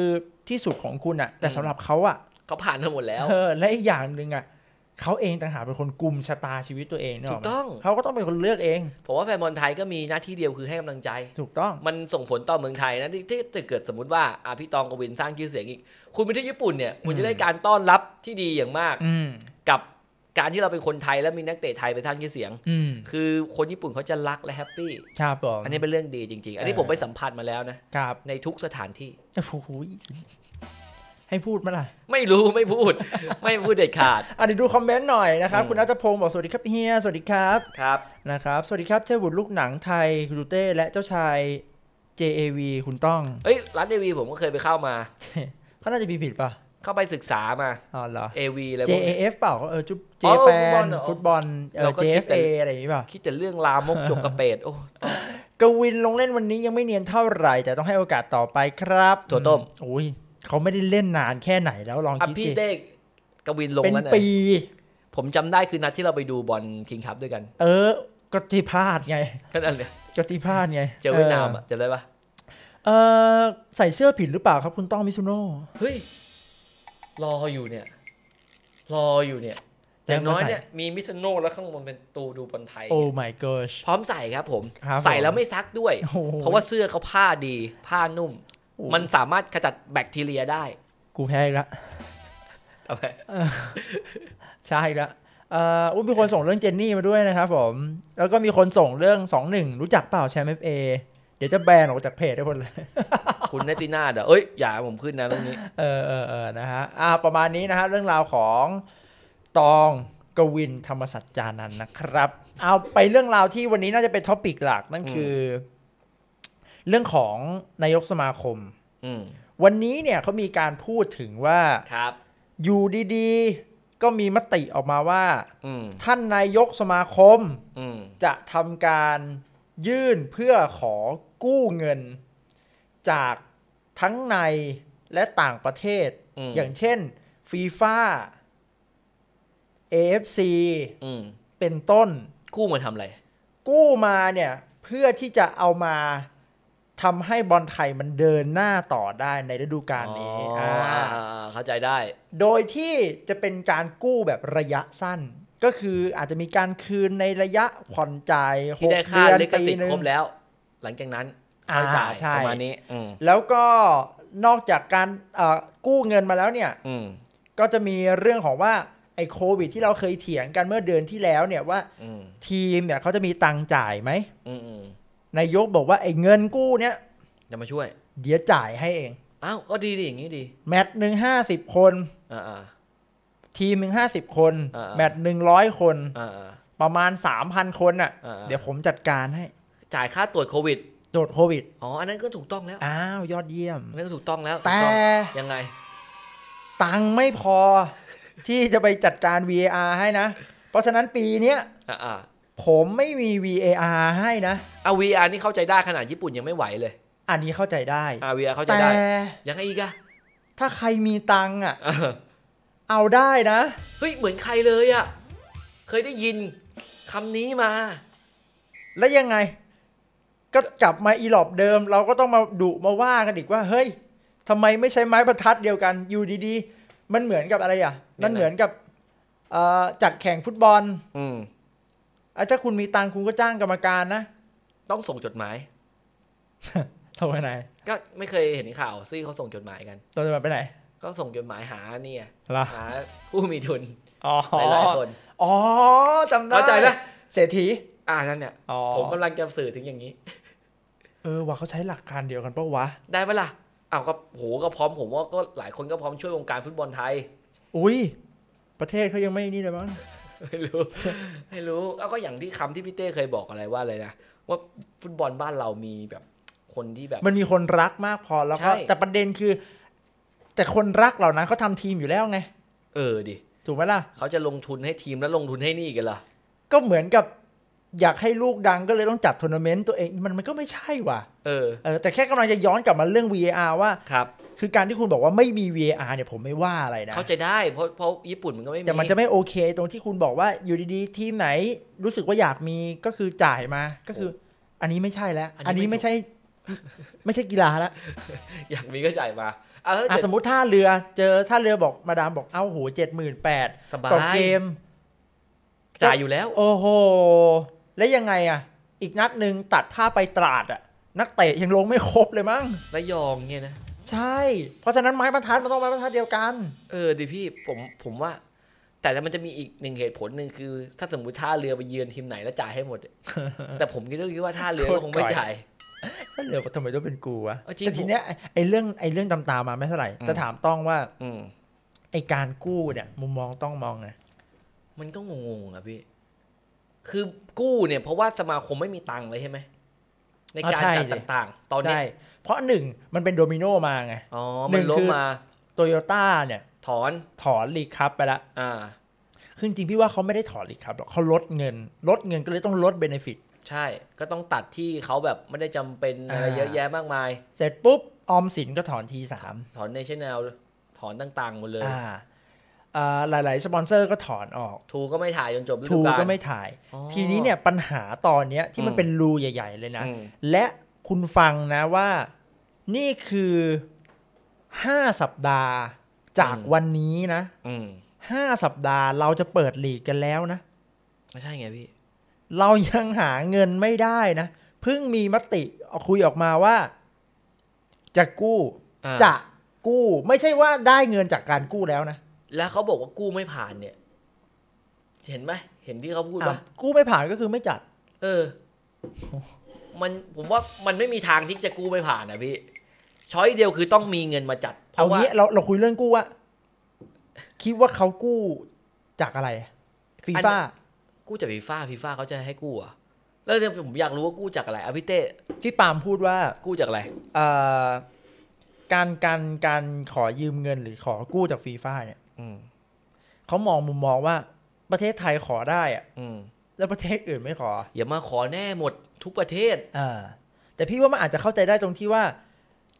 ที่สุดของคุณอะแต่สำหรับเขาอะเขาผ่านมาหมดแล้ว เออและอีกอย่างหนึ่งอะเขาเองต่างหากเป็นคนกลุ่มชะตาชีวิตตัวเองถูกต้อง เขาก็ต้องเป็นคนเลือกเอง ผมว่าแฟนบอลไทยก็มีหน้าที่เดียวคือให้กำลังใจ ถูกต้องมันส่งผลต่อเมืองไทยนะที่ถ้าเกิดสมมติว่าอาพี่ตองกวินสร้างชื่อเสียงอีกคุณไปที่ญี่ปุ่นเนี่ยคุณจะได้การต้อนรับที่ดีอย่างมากกับการที่เราเป็นคนไทยแล้วมีนักเตะไทยไปทางที่เสียงคือคนญี่ปุ่นเขาจะรักและแฮปปี้ครับผมอันนี้เป็นเรื่องดีจริงๆ อันนี้ผมไปสัมผัสมาแล้วนะครับในทุกสถานที่อ้โหให้พูดมามล่ะ ไม่รู้ไม่พูด ไม่พูดเด็ดขาดอ่ะเดี๋ยวดูคอมเมนต์หน่อยนะครับ คุณนัทพงศ์บอกสวัสดีครับเฮีย สวัสดีครับครับนะครับ สวัสดีครับเทวุฒิลูกหนังไทยคุณดูเต้และเจ้าชาย JAV คุณต้อง เอ้ยร้าน JAV ผมก็เคยไปเข้ามาเขาน่าจะมีผิดป่ะเข้าไปศึกษามาอ๋อเหรอ AV อะไรพวก JAF เปล่า เออจุ๊บ J แฟนฟุตบอลเิดแต่อะไรอย่างนี้เปล่าคิดแต่เรื่องลามกจกกระเปดโอ้กวินลงเล่นวันนี้ยังไม่เนียนเท่าไหร่ แต่ต้องให้โอกาสต่อไปครับตัวต้ม อุ้ยเขาไม่ได้เล่นนานแค่ไหนแล้วลองคิดดิพี่เด็กกวินลงแล้วเป็นปี ผมจำได้คือนัดที่เราไปดูบอลคิงคัพด้วยกัน เออก็ที่พลาดไง ก็นั่นเลยก็ที่พลาดไง เจอเวียดนามอ่ะจำได้ปะเออใส่เสื้อผิดหรือเปล่าครับคุณต้องมิซุโน่ เฮ้ยรออยู่เนี่ยรออยู่เนี่ยอย่างน้อยเนี่ยมีมิสโน่แล้วข้างบนเป็นตูดูบอลไทย โอ้ my gosh พร้อมใส่ครับ ผมใส่แล้วไม่ซักด้วยเพราะว่าเสื้อเขาผ้าดี ผ้านุ่ม มันสามารถขจัดแบคทีเรียได้ กูแพ้ละทำไมใช่ละอุ้มมีคนส่งเรื่องเจนนี่มาด้วยนะครับผม แล้วก็มีคนส่งเรื่องสองหนึ่งรู้จักเปล่าแชมป์เอฟเอดี๋ยวจะแบนออกจากเพจได้หมดเลย คุณเนติน่าเดี๋ยวเอ้ย อย่า ผมขึ้นนะเรื่องนี้ เออเออเออนะฮะอ่า ประมาณนี้นะฮะ เรื่องราวของตองกวินธรรมสัจจานันนะครับ เอาไปเรื่องราวที่วันนี้น่าจะเป็นท็อปิกหลักนั่นคือ เรื่องของนายกสมาคมวันนี้เนี่ยเขามีการพูดถึงว่า ครับอยู่ดีๆก็มีมติออกมาว่าท่านนายกสมาคมจะทำการยื่นเพื่อขอกู้เงิน จากทั้งในและต่างประเทศ อย่างเช่นฟีฟ่าฟซีเป็นต้นกู้มาทำอะไร กู้มาเนี่ย เพื่อที่จะเอามาทำให้บอลไทยมันเดินหน้าต่อได้ในฤดูกาลนี้เข้าใจได้ โดยที่จะเป็นการกู้แบบระยะสั้นก็คืออาจจะมีการคืนในระยะผ่อนจ่ายที่ได้ค่าลิขสิทธิ์ครบแล้ว หลังจากนั้นค่าจ่ายประมาณนี้แล้วก็นอกจากการกู้เงินมาแล้วเนี่ยก็จะมีเรื่องของว่าไอ้โควิดที่เราเคยเถียงกันเมื่อเดือนที่แล้วเนี่ยว่าทีมเนี่ยเขาจะมีตังจ่ายไหมนายกบอกว่าไอ้เงินกู้เนี่ยจะมาช่วย เดี๋ยวจ่ายให้เองอ้าว ก็ดีดีอย่างนี้ดีแมต์หนึ่งห้าสิบคนอ่าทีมหนึ่งห้าสิบคน แมตช์หนึ่งร้อยคนประมาณสามพันคนอ่ะเดี๋ยวผมจัดการให้ จ่ายค่าตรวจโควิดตรวจโควิดอ๋ออันนั้นก็ถูกต้องแล้วอ้าวยอดเยี่ยมอันนั้นก็ถูกต้องแล้วแต่ยังไง ตังไม่พอที่จะไปจัดการ VAR ให้นะเพราะฉะนั้นปีเนี้ยผมไม่มี VAR ให้นะเอา VAR นี่เข้าใจได้ขนาดญี่ปุ่นยังไม่ไหวเลย อันนี้เข้าใจได้อ่า VAR เข้าใจได้ยังไงอีกอะถ้าใครมีตังอะเอาได้นะ เฮ้ยเหมือนใครเลยอะ่ะเคยได้ยินคำนี้มา แล้วยังไง ก็กลับมาอีหลอบเดิม เราก็ต้องมาดุมาว่ากันอีกว่า เฮ้ยทำไมไม่ใช้ไม้ประทัดเดียวกันอยู่ดีๆ มันเหมือนกับอะไรอ่ะมันเหมือนกับจัดแข่งฟุตบอล อืมถ้าคุณมีตังคุณก็จ้างกรรมการนะ ต้องส่งจดหมายทำไมไหน ก็ไม่เคยเห็นข่าวซี่เขาส่งจดหมายกันจดหมายไปไหนก็ส่งจดหมายหาเนี่ย หาผู้มีทุนหลายๆคน อ๋อจำได้เข้าใจนะเศรษฐีอ่านั่นเนี่ยผมกำลังจะสื่อถึงอย่างนี้ เออ ว่าเขาใช้หลักการเดียวกันปะวะ ได้ไหมล่ะอ้าวก็โหก็พร้อม ผมว่าก็หลายคนก็พร้อมช่วยวงการฟุตบอลไทย อุ้ยประเทศเขายังไม่นี่เลยมั้งไม่รู้ ไม่รู้เอาก็อย่างที่คำที่พี่เต้เคยบอกอะไรว่าอะไรนะว่าฟุตบอลบ้านเรามีแบบ คนที่แบบ มันมีคนรักมากพอแล้วก็แต่ประเด็นคือแต่คนรักเหล่านั้นเขาทาทีมอยู่แล้วไง เออดิ ถูกไหมล่ะ เขาจะลงทุนให้ทีมแล้วลงทุนให้นี่กันเหรอ ก็เหมือนกับอยากให้ลูกดังก็เลยต้องจัดทัวร์นาเมนต์ตัวเอง มันมันก็ไม่ใช่ว่ะเออเออ แต่แค่กำลังจะย้อนกลับมาเรื่อง VAR ว่า ครับ คือการที่คุณบอกว่าไม่มี VAR เนี่ย ผมไม่ว่าอะไรนะ เขาจะได้เพราะเพราะญี่ปุ่นมันก็ไม่มีแต่มันจะไม่โอเค ตรงที่คุณบอกว่าอยู่ดีๆทีมไหน รู้สึกว่าอยากมีก็คือจ่ายมา ก็คือ อันนี้ไม่ใช่แล้ว อันนี้ไม่ใช่ ไม่ใช่กีฬาแล้วอยากมีก็จ่ายมาอ่ะสมมติท่าเรือ เจอท่าเรือบอกมาดามบอกเอ้าโหเจ็ดหมื่นแปดต่อเกมจ่ายอยู่แล้ว โอ้โห แล้วยังไงอ่ะ อีกนัดหนึ่งตัดท่าไปตราดอ่ะนักเตะยังลงไม่ครบเลยมั้งระยองเงี้ยนะใช่ เพราะฉะนั้นไม้บรรทัดมันต้องไม้บรรทัดเดียวกัน เออดิพี่ผมผมว่า แต่แมันจะมีอีกหนึ่งเหตุผลหนึ่งคือ ถ้าสมมติท่าเรือไปเยือนทีมไหนแล้วจ่ายให้หมดแต่ผมก็คิดว่าท่าเรือก็คงไม่จ่ายเหลือทำไมต้องเป็นกู วะ แต่ทีเนี้ยไอ้เรื่องไอ้เรื่องตามตามาไม่เท่าไหร่ จะถามต้องว่าไอ้การกู้เนี่ย มุมมองต้องมองไง มันก็งงๆอะพี่ คือกู้เนี่ย เพราะว่าสมาคมไม่มีตังค์เลยใช่ไหมในการจัดต่างๆ ตอนนี้ เพราะหนึ่งมันเป็นโดมิโนมาไง อ๋อ มันล้มมา โตโยต้าเนี่ย ถอน ถอนรีคัพไปละ อ่าคือจริงพี่ว่าเขาไม่ได้ถอนรีคัพหรอกเขาลดเงินลดเงินก็เลยต้องลดเบนฟิตใช่ ก็ต้องตัดที่เขาแบบไม่ได้จำเป็นอะไรเยอะแยะมากมาย เสร็จปุ๊บออมสินก็ถอนทีสาม ถอนในชแนลถอนต่างๆหมดเลยหลาย ๆ สปอนเซอร์ก็ถอนออก ทูก็ไม่ถ่าย จนจบทูก็ไม่ถ่าย ทีนี้เนี่ยปัญหาตอนเนี้ยที่มันเป็นรูใหญ่ ๆ เลยนะ และคุณฟังนะว่า นี่คือห้าสัปดาห์จากวันนี้นะห้าสัปดาห์เราจะเปิดหลีกกันแล้วนะไม่ใช่ไงพี่เรายังหาเงินไม่ได้นะ เพิ่งมีมติ คุยออกมาว่า จะกู้ จะกู้ ไม่ใช่ว่าได้เงินจากการกู้แล้วนะแล้วเขาบอกว่ากู้ไม่ผ่านเนี่ย เห็นไหมเห็นที่เขาพูดว่ากู้ไม่ผ่านก็คือไม่จัด เออ มันผมว่ามันไม่มีทางที่จะกู้ไม่ผ่านนะพี่ช้อยเดียวคือต้องมีเงินมาจัด เพราะว่าเราเราคุยเรื่องกู้ว่าคิดว่าเขากู้จากอะไรฟีฟ่ากู้จากฟีฟ่าฟีฟ่าเขาจะให้กู้อ่ะแล้วเนี่ยผมอยากรู้ว่ากู้จากอะไรอภิเต้ที่ปามพูดว่ากู้จากอะไรเอ่อการการการขอยืมเงินหรือขอกู้จากฟีฟ่าเนี่ยเขามองมุมมองว่า ประเทศไทยขอได้ อ่ะแล้วประเทศอื่นไม่ขออย่ามาขอแน่หมด ทุกประเทศอ่าแต่พี่ว่ามันอาจจะเข้าใจได้ตรงที่ว่า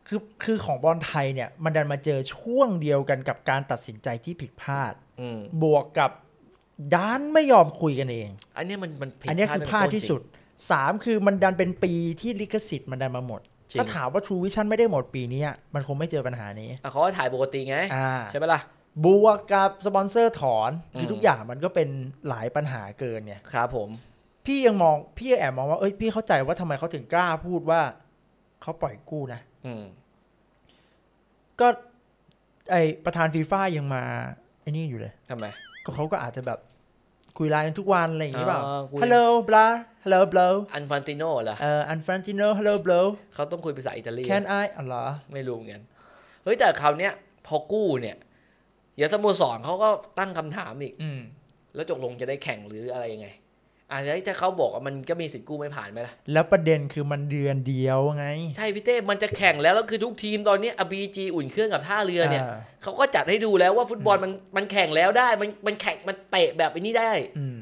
คือคือของบอลไทยเนี่ย มันดันมาเจอช่วงเดียวกันกับการตัดสินใจที่ผิดพลาดบวกกับดันไม่ยอมคุยกันเอง อันนี้มันมันอันนี้คือพลาดที่สุดสามคือมันดันเป็นปีที่ลิขสิทธิ์มันดันมาหมดถ้าถามว่า True Vision ไม่ได้หมดปีนี้มันคงไม่เจอปัญหานี้ เขาถ่ายปกติไง ใช่ไหมล่ะบวกกับสปอนเซอร์ถอน คือทุกอย่างมันก็เป็นหลายปัญหาเกินเนี่ยครับผม พี่ยังมองพี่แอบมองว่าเอ้ย พี่เข้าใจว่าทำไมเขาถึงกล้าพูดว่า เขาปล่อยกู้นะอืก็ ไอประธานฟีฟ่ายังมาไอนี่อยู่เลยทำไมก็เขาก็อาจจะแบบคุยไลน์ทุกวันอะไรอย่างงี้เปล่า hello blah hello b l o อันฟันติโนเหรอเอออันฟันติโน hello b l o เขาต้องคุยภาษาอิตาลี can I อ๋อเหรอไม่รู้เหมือนกันเฮ้ย แต่คราวเนี้ยพอกู้เนี่ยเดี๋ยวสโมสรเขาก็ตั้งคำถามอีกแล้วจกลงจะได้แข่งหรืออะไรยังไงอาจจะถ้าเขาบอกว่ามันก็มีสิทธิ์กู้ไม่ผ่านไหมล่ะแล้วประเด็นคือมันเดือนเดียวไง ใช่พี่เต้มันจะแข่งแล้ว แล้วคือทุกทีมตอนนี้อบีจีอุ่นเครื่องกับท่าเรือเนี่ย เขาก็จัดให้ดูแล้วว่าฟุตบอลมันมันแข่งแล้วได้ มันมันแข่ง มันเตะแบบนี้ได้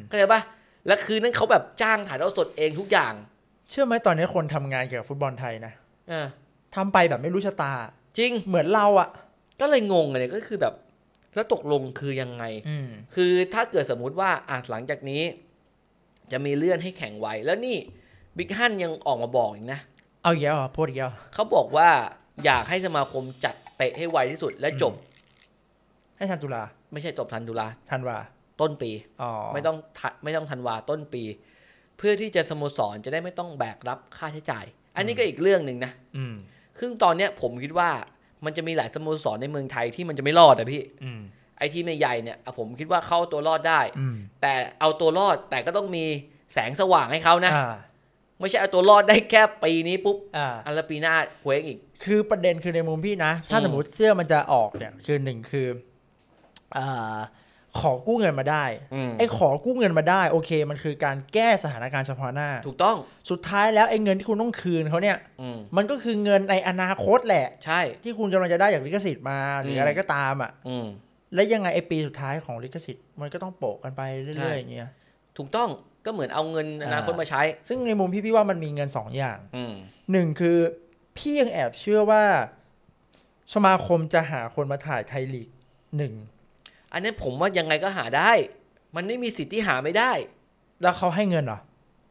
เข้าใจปะแล้วคือนั้นเขาแบบจ้างถ่ายทอดสดเองทุกอย่าง เชื่อไหมตอนนี้คนทำงานเกี่ยวกับฟุตบอลไทยนะทำไปแบบไม่รู้ชะตา จริง เหมือนเราอะก็เลยงงอะไรก็คือแบบ แล้วตกลงคือยังไงคือถ้าเกิดสมมุติว่าอ่าหลังจากนี้จะมีเลื่อนให้แข่งไวแล้วนี่ บิ๊กฮันยังออกมาบอกอีกนะ เอาเยอะอพูดเยอะเขาบอกว่า อยากให้สมาคมจัดเตะให้ไวที่สุด และจบ ให้ทันตุลา ไม่ใช่จบทันตุลาทันวา ต้นปีไม่ต้องไม่ต้องทันวาต้นปี เพื่อที่จะสโมสรจะได้ไม่ต้องแบกรับค่าใช้จ่าย อันนี้ก็อีกเรื่องหนึ่งนะซึ่งตอนเนี้ยผมคิดว่ามันจะมีหลายสโมสรในเมืองไทยที่มันจะไม่รอดอะพี่ไอ้ที่มใหญ่เนี่ย ผมคิดว่าเข้าตัวรอดได้แต่เอาตัวรอดแต่ก็ต้องมีแสงสว่างให้เขานะไม่ใช่เอาตัวรอดได้แค่ปีนี้ ปุ๊บอันละปีหน้าเคว้งอีก คือประเด็นคือในมุมพี่นะถ้าสมมติเสื้อมันจะออกเนี่ยคือหนึ่งคืออขอกู้เงินมาได้ไอ้ขอกู้เงินมาได้โอเค มันคือการแก้สถานการณ์เฉพาะหน้า ถูกต้องสุดท้ายแล้วไอ้เงินที่คุณต้องคืนเขาเนี่ยมันก็คือเงินในอนาคต แหละใช่ ที่คุณกำลังจะได้อย่างลิขสิทธิ์มา หรืออะไรก็ตามอ่ะและยังไงไอปีสุดท้ายของลิขสิทธิ์มันก็ต้องโปะกันไปเรื่อยๆอย่างเงี้ยถูกต้องก็เหมือนเอาเงินอนาคตมาใช้ ซึ่งในมุมพี่พี่ว่ามันมีเงินสองอย่างหนึ่งคือพี่ยังแอบเชื่อว่า สมาคมจะหาคนมาถ่ายไทยลีกหนึ่งอันนี้ผมว่ายังไงก็หาได้ มันไม่มีสิทธิ์ที่หาไม่ได้ แล้วเขาให้เงินเหรอ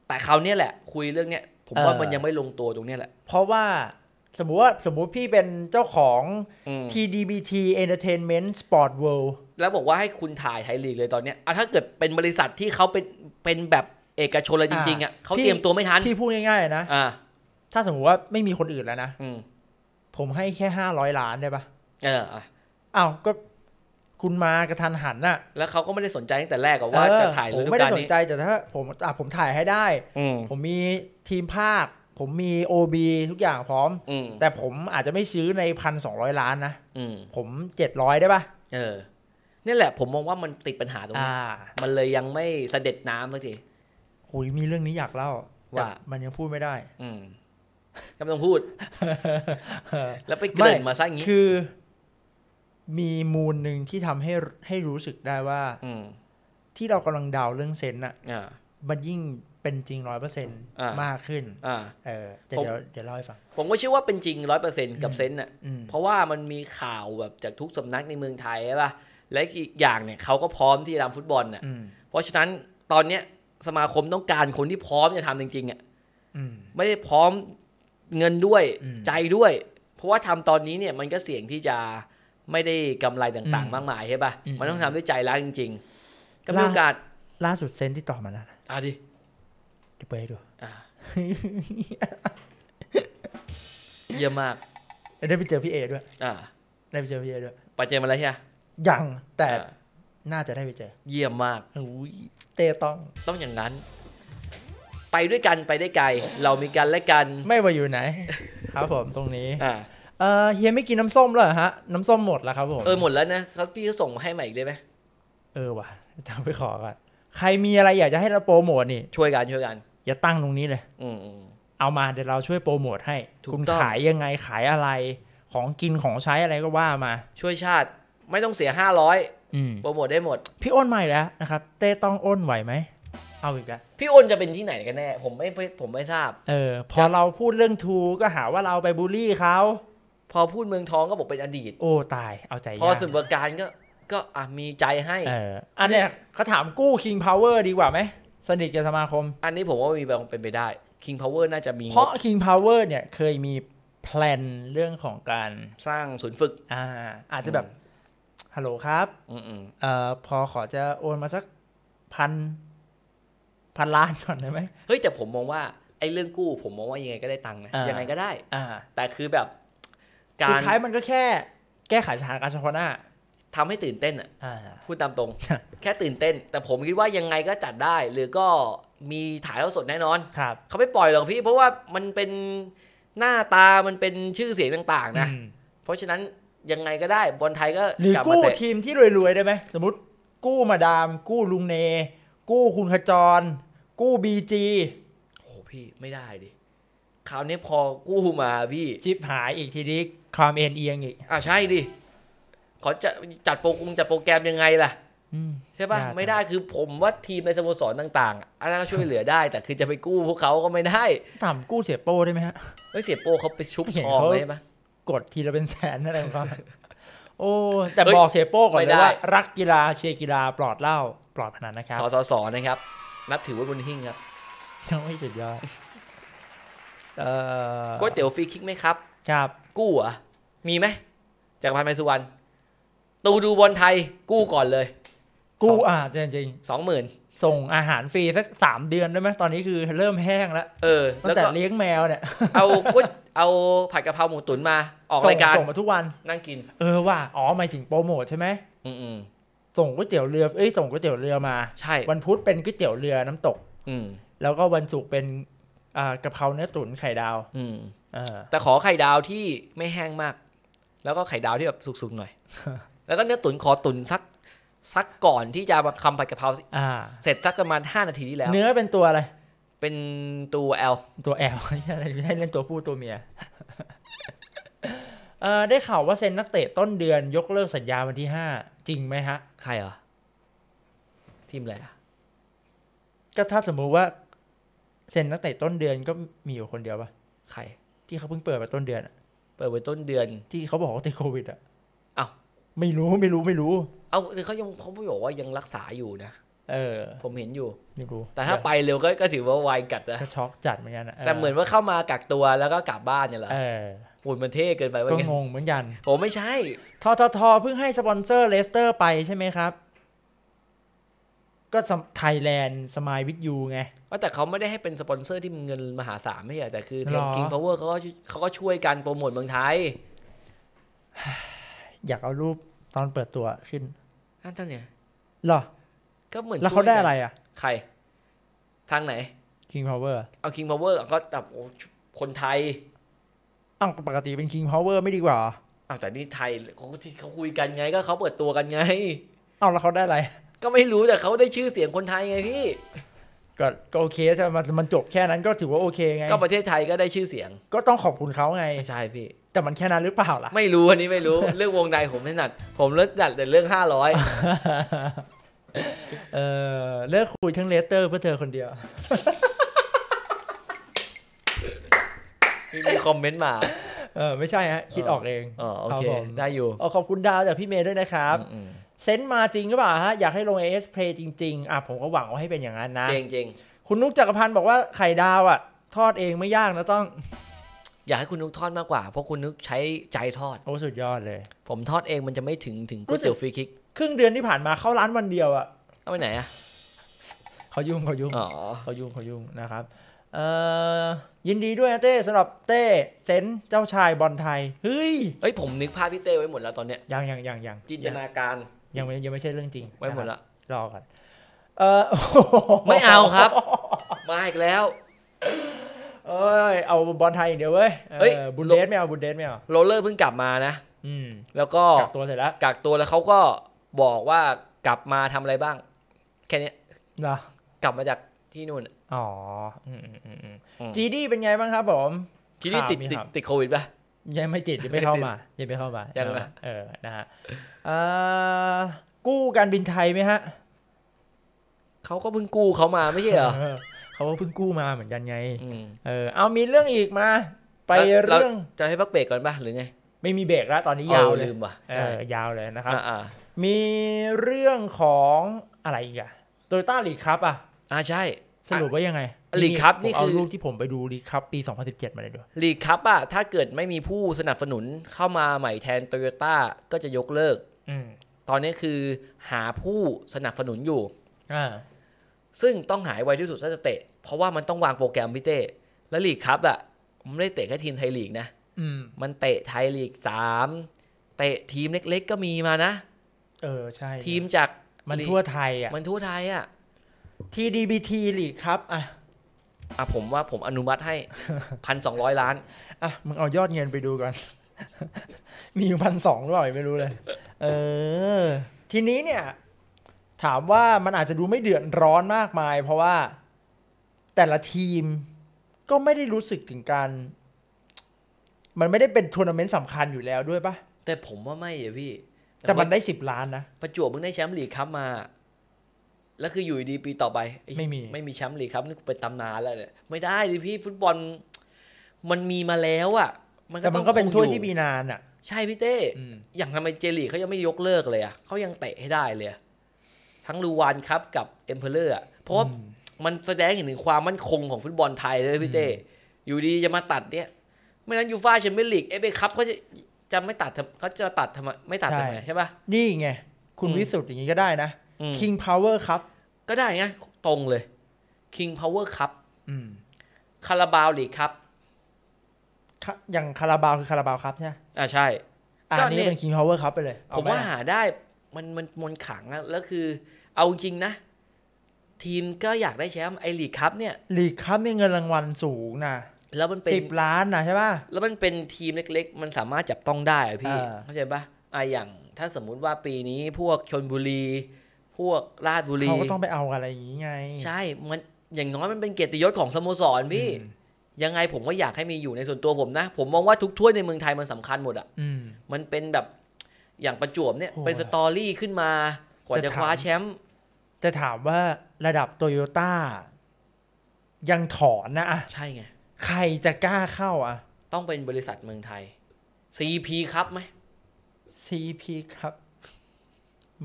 แต่เขาเนี้ยแหละ คุยเรื่องเนี้ย ผมว่ามันยังไม่ลงตัวตรงเนี้ยแหละเพราะว่าสมมุติว่าสมมุติพี่เป็นเจ้าของ TDBT Entertainment Sport World แล้วบอกว่าให้คุณถ่ายไทยลีกเลยตอนเนี้ยอถ้าเกิดเป็นบริษัทที่เขาเป็นเป็นแบบเอกชนะลรจริง ๆอ่ะเขาเตรียมตัวไม่ทันพี่พูดง่ายๆนะอ่ถ้าสมมุติว่าไม่มีคนอื่นแล้วนะผมให้แค่ห้าร้อยล้านได้ปะเอออ้าวก็คุณมากระทันหันน่ะ แล้วเขาก็ไม่ได้สนใจตั้งแต่แรกว่าจะถ่ายรือการนี้ผมไม่ได้สนใจแต่ถ้า ผมอ่ะผมถ่ายให้ได้ผมมีทีมภาคผมมีโบีทุกอย่างพร้อม แต่ผมอาจจะไม่ซื้อในพันสองร้อยล้านนะผมเจ็ดร้อยได้ปะเออนี่แหละผมมองว่ามันติดปัญหาตรงนี้ มันเลยยังไม่เสด็จน้ำสักทีโอ้ยมีเรื่องนี้อยากเล่า ว่ามันยังพูดไม่ได้ อืก็ไัต้องพูด แล้วไปเกิดมาซะอย่างนี้คือ มีมูลหนึ่งที่ทำให้ให้รู้สึกได้ว่าที่เรากำลังดาวเรื่องเซนน่ะมันยิ่งเป็นจริงร้อยเปอร์เซ็นต์มากขึ้น เออ เดี๋ยวเดี๋ยวเล่าให้ฟัง ผมก็เชื่อว่าเป็นจริงร้อยเปอร์เซ็นต์กับเซนต์อ่ะเพราะว่ามันมีข่าวแบบจากทุกสำนักในเมืองไทยใช่ป่ะและอีกอย่างเนี่ย เขาก็พร้อมที่จะทำฟุตบอลอ่ะเพราะฉะนั้นตอนเนี้ยสมาคมต้องการคนที่พร้อมจะทำจริงๆอ่ะไม่ได้พร้อมเงินด้วยใจด้วย เพราะว่าทำตอนนี้เนี่ย มันก็เสี่ยงที่จะไม่ได้กำไรต่างๆ มากมายใช่ป่ะ มันต้องทำด้วยใจรักจริงๆก็มีโอกาสล่าสุดเซนที่ต่อมาล้ะอ่ะดิดี๋ยวปด้ดูเยอะมาก ได้ไปเจอพี่เอด้วย อ่า ได้ไปเจอพี่เอด้วยไปเจอมาแล้วใช่ไหมยัง แต่ น่าจะได้ไปเจอ เยี่ยมมากอุ้ยเตต้อง ต้องอย่างนั้น ไปด้วยกัน ไปได้ไกล เรามีกันและกัน ไม่ว่าอยู่ไหน ครับผม ตรงนี้ อ่าเออเฮียไม่กินน้ำส้มเลยฮะ น้ำส้มหมดแล้วครับผม เออ หมดแล้วนะเขาพี่ส่งมาให้ใหม่อีกได้ไหมเออว่ะจะไปขอก่อนใครมีอะไรอยากจะให้เราโปรโมทนี่ ช่วยกัน ช่วยกันอย่าตั้งตรงนี้เลยเอามาเดี๋ยวเราช่วยโปรโมทให้ คุณขายยังไงขายอะไรของกินของใช้อะไรก็ว่ามา ช่วยชาติไม่ต้องเสียห้าร้อยโปรโมทได้หมด พี่อ้นใหม่แล้วนะครับเต้ต้องอ้นไหวไหมเอาอีกแล้วพี่อ้นจะเป็นที่ไหนกันแน่ผมไม่ผมไม่ทราบ เออพอเราพูดเรื่องทูก็หาว่าเราไปบูลลี่เขาพอพูดเมืองท้องก็บอกเป็นอดีต โอ้ตายเอาใจพอสุบการก็ ก็อ่ะมีใจให้เอออันเนี้ยเขาถามกู้คิงพาวเวอร์ดีกว่าไหมสนิทกับสมาคม อันนี้ผมว่ามีบบเป็นไปได้ King Power น่าจะมี เพราะ King Power เนี่ยเคยมีแพลนเรื่องของการสร้างศูนย์ฝึกอ่า อาจจะแบบฮัลโหลครับเออพอขอจะโอนมาสักพันพันล้านก่อนได้ไหม เฮ้ย แต่ผมมองว่า ไอ้เรื่องกู้ผมมองว่ายังไงก็ได้ตังค์นะ ยังไงก็ได้ อ่า แต่คือแบบสุดท้ายมันก็แค่แก้ไขสถานการณ์เฉพาะหน้าทำให้ตื่นเต้นอ่ะพูดตามตรง แค่ตื่นเต้น แต่ผมคิดว่ายังไงก็จัดได้ หรือก็มีถ่ายเท่าสดแน่นอนครับเขาไม่ปล่อยหรอกพี่ เพราะว่ามันเป็นหน้าตามันเป็นชื่อเสียงต่าง ๆ นะ เพราะฉะนั้นยังไงก็ได้บอลไทยก็หรือ กู้ทีมที่รวยๆได้ไหมสมมติกู้มาดามกู้ลุงเน กู้คุณขจร กู้บีจี โอ้พี่ไม่ได้ดิ คราวนี้พอกู้มาพี่จิบหายอีกทีนี้ความเอ็นเอียงอีกอ่ะใช่ดิขาจะจัดโปรกุงจัดโปรแกรมยังไงล่ะใช่ป่ะไม่ได้คือผมว่าทีมในสโมสรต่างๆ อันนั้นก็ช่วยเหลือได้แต่คือจะไปกู้พวกเขาก็ไม่ได้ถามกู้เสียโป้ได้ไหมฮะไม่เสียโป้เขาไปชุบทองเลยปะกดทีละเป็นแสนอะไรของโอ้ แต่บอกเสียโป้ก่อนเลยว่ารักกีฬาเชียร์กีฬาปลอดเหล้าปลอดพนันนะครับสสสนะครับ นับถือว่าบุญหิ้งครับทัองไม่สุดยอดก๋วยเตี๋ยวฟรีคิกไหมครับครับกู้อ่ะมีไหมจากพันไมสุวรรณตูดูบอลไทยกู้ก่อนเลย กู้อ่าจริงจริงสองหมื่นส่งอาหารฟรีสักสามเดือนได้ไหมตอนนี้คือเริ่มแห้งแล้วเออแล้วแต่เลี้ยงแมวเนี่ย เอาก็เอาผัดกะเพราหมูตุ๋นมา ออกรายการส่งมาทุกวันนั่งกิน เออว่าอ๋อหมายถึงโปรโมทใช่ไหมอืมส่งก๋วยเตี๋ยวเรือเอ้ยส่งก๋วยเตี๋ยวเรือมาใช่ วันพุธเป็นก๋วยเตี๋ยวเรือน้ำตก อืมแล้วก็วันศุกร์เป็นอ่ากะเพราเนื้อตุ๋นไข่ดาว อืมเออ แต่ขอไข่ดาวที่ไม่แห้งมาก แล้วก็ไข่ดาวที่แบบสุกๆหน่อยแล้วก็เนื้อตุ๋นขอตุ๋นสักสักก่อนที่จะมาคำผัดกะเพราเสร็จสักประมาณห้านาทีที่แล้วเนื้อเป็นตัวอะไร เป็นตัวแอลตัวแอลไม่ใช่เล่นตัวผู้ตัวเมียเออได้ข่าวว่า เซ็นนักเตะต้นเดือน ยกเลิกสัญญาวันที่ห้าจริงไหมฮะ ใครเหรอ ทีมอะไรอ่ะก็ถ้าสมมุติว่า เซ็นนักเตะต้นเดือนก็มีอยู่คนเดียวปะใครที่เขาเพิ่งเปิดไปต้นเดือนเปิดไปต้นเดือน ที่เขาบอกว่าติดโควิดอะไม่รู้ ไม่รู้ไม่รู้ เอาเขายังเขาบอกว่ายังรักษาอยู่นะ เออ ผมเห็นอยู่ ไม่รู้ แต่ถ้าไปเร็ว ก็ก็ถือว่าวายกัดนะก็ช็อกจัดเหมือนกันนะแต่เหมือนว่าเข้ามากักตัว แล้วก็กลับบ้านเนี่ยแหละหุ่นมันเท่เกินไปก็งงเหมือนกันโอไม่ใช่ ทอทอทอเพิ่งให้สปอนเซอร์เลสเตอร์ ไปใช่ไหมครับ ก็ไทยแลนด์สมายวิทยูไง ว่าแต่เขาไม่ได้ให้เป็นสปอนเซอร์ที่มเงินมหาศาลไม่ใช่แต่คือเทนกิงพาวเวอร์เขาก็เขาก็ช่วยกันโปรโมทเมืองไทยอยากเอารูปตอนเปิดตัวขึ้น่ันน่านเนี่ยหรอก็เหมือนแล้วเขาได้อะไรอ่ะใคร ทางไหน King Power เอา King Power ก็แบบคนไทยอ้าวปกติเป็น King Power ไม่ดีกว่าอ้าวแต่นี่ไทยเขาที่เขาคุยกันไง ก็เขาเปิดตัวกันไงอ้าวแล้วเขาได้อะไร ก็ไม่รู้แต่เขาได้ชื่อเสียงคนไทยไงพี่ ก็ก็โอเคถ้ามันมันจบแค่นั้นก็ถือว่าโอเคไง ก็ประเทศไทยก็ได้ชื่อเสียง ก็ต้องขอบคุณเขาไงใช่พี่แต่มันแค่นั้นหรือเปล่าล่ะ ไม่รู้อันนี้ไม่รู้ เรื่องวงในผมไม่หนัดผมเลือกจัดแต่เรื่องห้าร้อยเออเลอกคุยทั้งเลสเตอร์เพื่อเธอคนเดียวมีคอมเมนต์มาเออไม่ใช่ฮะคิดออกเองอ๋อโอเค ได้อยู่อขอบคุณดาวจากพี่เมย์ด้วยนะครับ เซนต์มาจริงหรือเปล่าฮะ อยากให้ลง AS Play จริง ๆอ่ะผมก็หวังว่าให้เป็นอย่างนั้นนะจริงจริงคุณนุกจักรพันธ์บอกว่าไข่ดาวอ่ะ ทอดเองไม่ยากนะต้องอยากให้คุณนุกทอดมากกว่า เพราะคุณนุกใช้ใจทอดโอ้สุดยอดเลย ผมทอดเองมันจะไม่ถึง ถึงก๋วยเตี๋ยวฟรีคิก ครึ่งเดือนที่ผ่านมาเข้าร้านวันเดียวอะเอาไปไหนอะเขายุ่งเขายุ่งอ๋อเขายุ่งเขายุ่งนะครับเอ่อยินดีด้วยนะเต้สำหรับเต้ เซนเจ้าชายบอลไทยเฮ้ยเฮ้ย ผมนึกภาพพี่เต้ไว้หมดแล้วตอนเนี้ยยังยังยังยังจินตนาการยังไม่ยังไม่ใช่เรื่องจริง ไว้หมดละรอก่อนเออไม่เอาครับมาอีกแล้วเอ้ยเอาบอลไทยอย่างเดียวเว้ยเอ้ยบุนเดสไม่เอาบุนเดสไม่เอาโรเลอร์เพิ่งกลับมานะอืมแล้วก็กักตัวเสร็จแล้วกักตัวแล้วเขาก็บอกว่ากลับมาทำอะไรบ้าง แค่นี้นะ กลับมาจากที่นู่น อ๋อจีดี้เป็นไงบ้างครับผมจีดี้ติดติดโควิดปะยังไม่ติดยังไม่เข้ามายังไม่เข้ามายังนะเออ นะฮะกู้การบินไทยไหมฮะ เขาก็เพิ่งกู้เขามาไม่ใช่เหรอเขาเพิ่งกู้มาเหมือนกันไงเออเอามีเรื่องอีกมา ไปเรื่องจะให้พักเบรกก่อนป่ะหรือไงไม่มีเบรกแล้วตอนนี้ยาวเลยลืมว่ะยาวเลยนะครับมีเรื่องของอะไรอีกอะโตโยต้าลีครับอะอ่าใช่สรุปว่ายังไงลีคับนี่คือรูปที่ผมไปดูลีคับปี 2017 มาเลยด้วยลีคับอะถ้าเกิดไม่มีผู้สนับสนุนเข้ามาใหม่แทนโตโยต้าก็จะยกเลิกอตอนนี้คือหาผู้สนับสนุนอยู่อซึ่งต้องหายไวที่สุดถ้าจะเตะเพราะว่ามันต้องวางโปรแกรมพี่เต้แล้วลีกครับอ่ะ มันไม่ได้เตะแค่ทีมไทยลีกนะมันเตะไทยลีกสามเตะทีมเล็กๆก็มีมานะ เออใช่ ทีมจาก มันทั่วไทยอ่ะ มันทั่วไทยอ่ะ TDBT ลีกครับอ่ะอ่ะ ผมว่าผมอนุมัติให้พันสองร้อยล้าน อ่ะมึงเอายอดเงินไปดูก่อนมีอยู่พันสองหรือเปล่าไม่รู้เลย เออ ทีนี้เนี่ย ถามว่ามันอาจจะดูไม่เดือดร้อนมากมาย เพราะว่าแต่ละทีมก็ไม่ได้รู้สึกถึงการมันไม่ได้เป็นทัวร์นาเมนต์สำคัญอยู่แล้วด้วยปะแต่ผมว่าไม่อะพี่ แต่มันได้สิบล้านนะประจวบมึงได้แชมป์ลีกครับมา แล้วคืออยู่ดีปี ต่อไป ไม่มีไม่มีแชมป์ลีกครับนี่เป็นตำนานแล้วเนี่ยไม่ได้ดิพี่ ฟุตบอลมันมีมาแล้วอะมันก็มันก็เป็นถ้วยที่มีนานอะใช่พี่เต้อย่างทำไมเจลีเขายังไม่ยกเลิกเลยอะเขายังเตะให้ได้เลย ทั้งลูวานครับกับเอ็มเพลเลอร์เพราะว่ามันแสดงเห็นถึงความมั่นคงของฟุตบอลไทยเลยพี่เต้อยู่ดีจะมาตัดเนี่ย ไม่นั้นยูฟ่าแชมเปี้ยนลีกเอฟเอคัพเขาจะจะไม่ตัดเขาจะตัดทำไมไม่ตัดทำไมใช่ปะนี่ไง คุณวิสุทธิ์อย่างนี้ก็ได้นะคิงพาวเวอร์ครับ ก็ได้ไงตรงเลยคิงพาวเวอร์ครับคาราบาวลีกครับ อย่างคาราบาวคือคาราบาวครับใช่ไหมอ่าใช่อันนี้เป็นคิงพาวเวอร์ครับไปเลย ผมว่าหาได้ มันมันมนขังแล้วคือ เอาจริงนะทีมก็อยากได้แชมป์ไอลีคับเนี่ยลีคับมีเงินรางวัลสูงนะแล้วมันเป็นสิบล้านนะใช่ป่ะแล้วมันเป็นทีมเล็กๆ มันสามารถจับต้องได้อพี่เข้าใจป่ะไออย่างถ้าสมมุติว่าปีนี้พวกชนบุรี พวกราชบุรีเขาก็ต้องไปเอาอะไรอย่างงี้ไง ใช่มันอย่างน้อยมันเป็นเกียรติยศของสโมสรพี่ ยังไงผมก็อยากให้มีอยู่ในส่วนตัวผมนะ ผมมองว่าทุกถ้วยในเมืองไทยมันสำคัญหมดอ่ะมันเป็นแบบอย่างประจวบเนี่ยเป็นสตอรี่ขึ้นมา กว่าจะคว้าแชมป์จะถามว่าระดับโตโยต้ายังถอนนะอะใช่ไงใครจะกล้าเข้าอ่ะ ต้องเป็นบริษัทเมืองไทย CP ครับไหม CP ครับ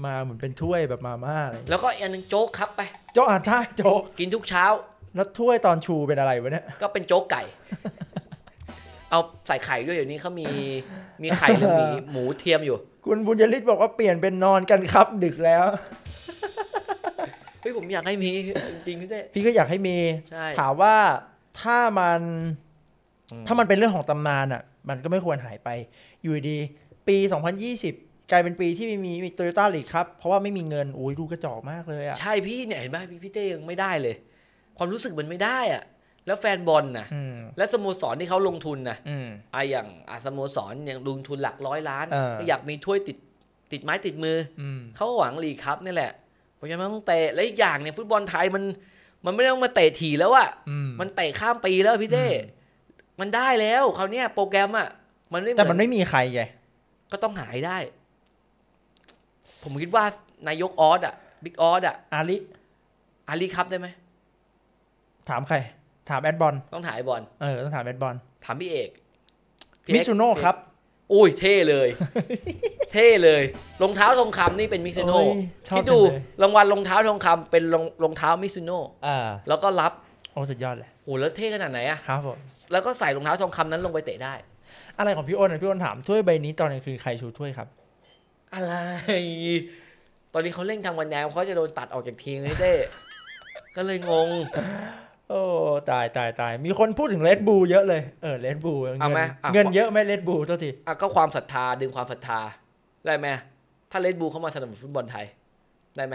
มาเหมือนเป็นถ้วยแบบมาม่าเลยแล้วก็อันนึงโจ๊กครับไปโจ๊กอ่ะใช่โจ๊ก กินทุกเช้าแล้วถ้วยตอนชูเป็นอะไรวะเนี่ยก็เป็นโจ๊กไก่ เอาใส่ไข่ด้วยอย่างนี้เขามี มีไข่แล้วมีหมูเทียมอยู่ คุณบุญยริศบอกว่าเปลี่ยนเป็นนอนกันครับดึกแล้วฮ้ยผมอยากให้มีจริงพี่เต้พี่ก็อยากให้มีถามว่าถ้ามัน ถ้ามันเป็นเรื่องของตำนานอ่ะ มันก็ไม่ควรหายไป อยู่ดี ปี 2020 กลายเป็นปีที่ไมีมีโตโยต้าลีกครับเพราะว่าไม่มีเงินโอ้ยดูกระจอกมากเลยอ่ะใช่พี่เนี่ยเห็นไหมพี่เต้ยังไม่ได้เลย ความรู้สึกมันไม่ได้อ่ะ แล้วแฟนบอลนะและสโมสรที่เขาลงทุนนะอ่ะอย่างอสโมสรอย่างลงทุนหลักร้อยล้านก็อยากมีถ้วยติดติดไม้ติดมือเขาหวังลีกครับนี่แหละราะฉะนั้นต้องเตะ และอีกอย่างเนี่ยฟุตบอลไทยมัน มันไม่ต้องมาเตะถี่แล้วอะมันเตะข้ามปีแล้วพี่เต้มันได้แล้วเขาเนี่ยโปรแกรมอะมันไม่แต่ มันไม่มีใครไง ก็ต้องหายได้ ผมคิดว่านายกออสอะบิ๊กออสอะอาลีอาลีครับได้ไหม ถามใคร ถามแอดบอล ต้องถามไอบอล เออต้องถามแอดบอล ถามพี่เอก มิซูโน่ครับอุ้ยเท่เลย เท่เลยรองเท้าทองคำนี่เป็นมิซูโน่คิดดูรางวัลรองเท้าทองคำเป็นรองรองเท้ามิซูโน่แล้วก็รับโอ้สุดยอดเลยโ้แล้วเท่ขนาดไหนอะครับผมแล้วก็ใส่รองเท้าทองคำนั้นลงไปเตะได้ อะไรของพี่โอ้นอะพี่โอ้นถาม ถ้วยใบนี้ตอนกลางคืนใครชูถ้วยครับ อะไร ตอนนี้เขาเล่นทางวันแนวเขาจะโดนตัดออกจากทีมไอ้เต้ก็เลยงงโอ้ตายตายตายมีคนพูดถึงเลดบูเยอะเลย เออเลดบูเอาไหมเงินเยอะไหมเลดบูเท่าทีอ่ะก็ความศรัทธาดึงความศรัทธา ได้ไหมถ้าเลดบูเข้ามาสนับสนุนฟุตบอลไทยได้ไหม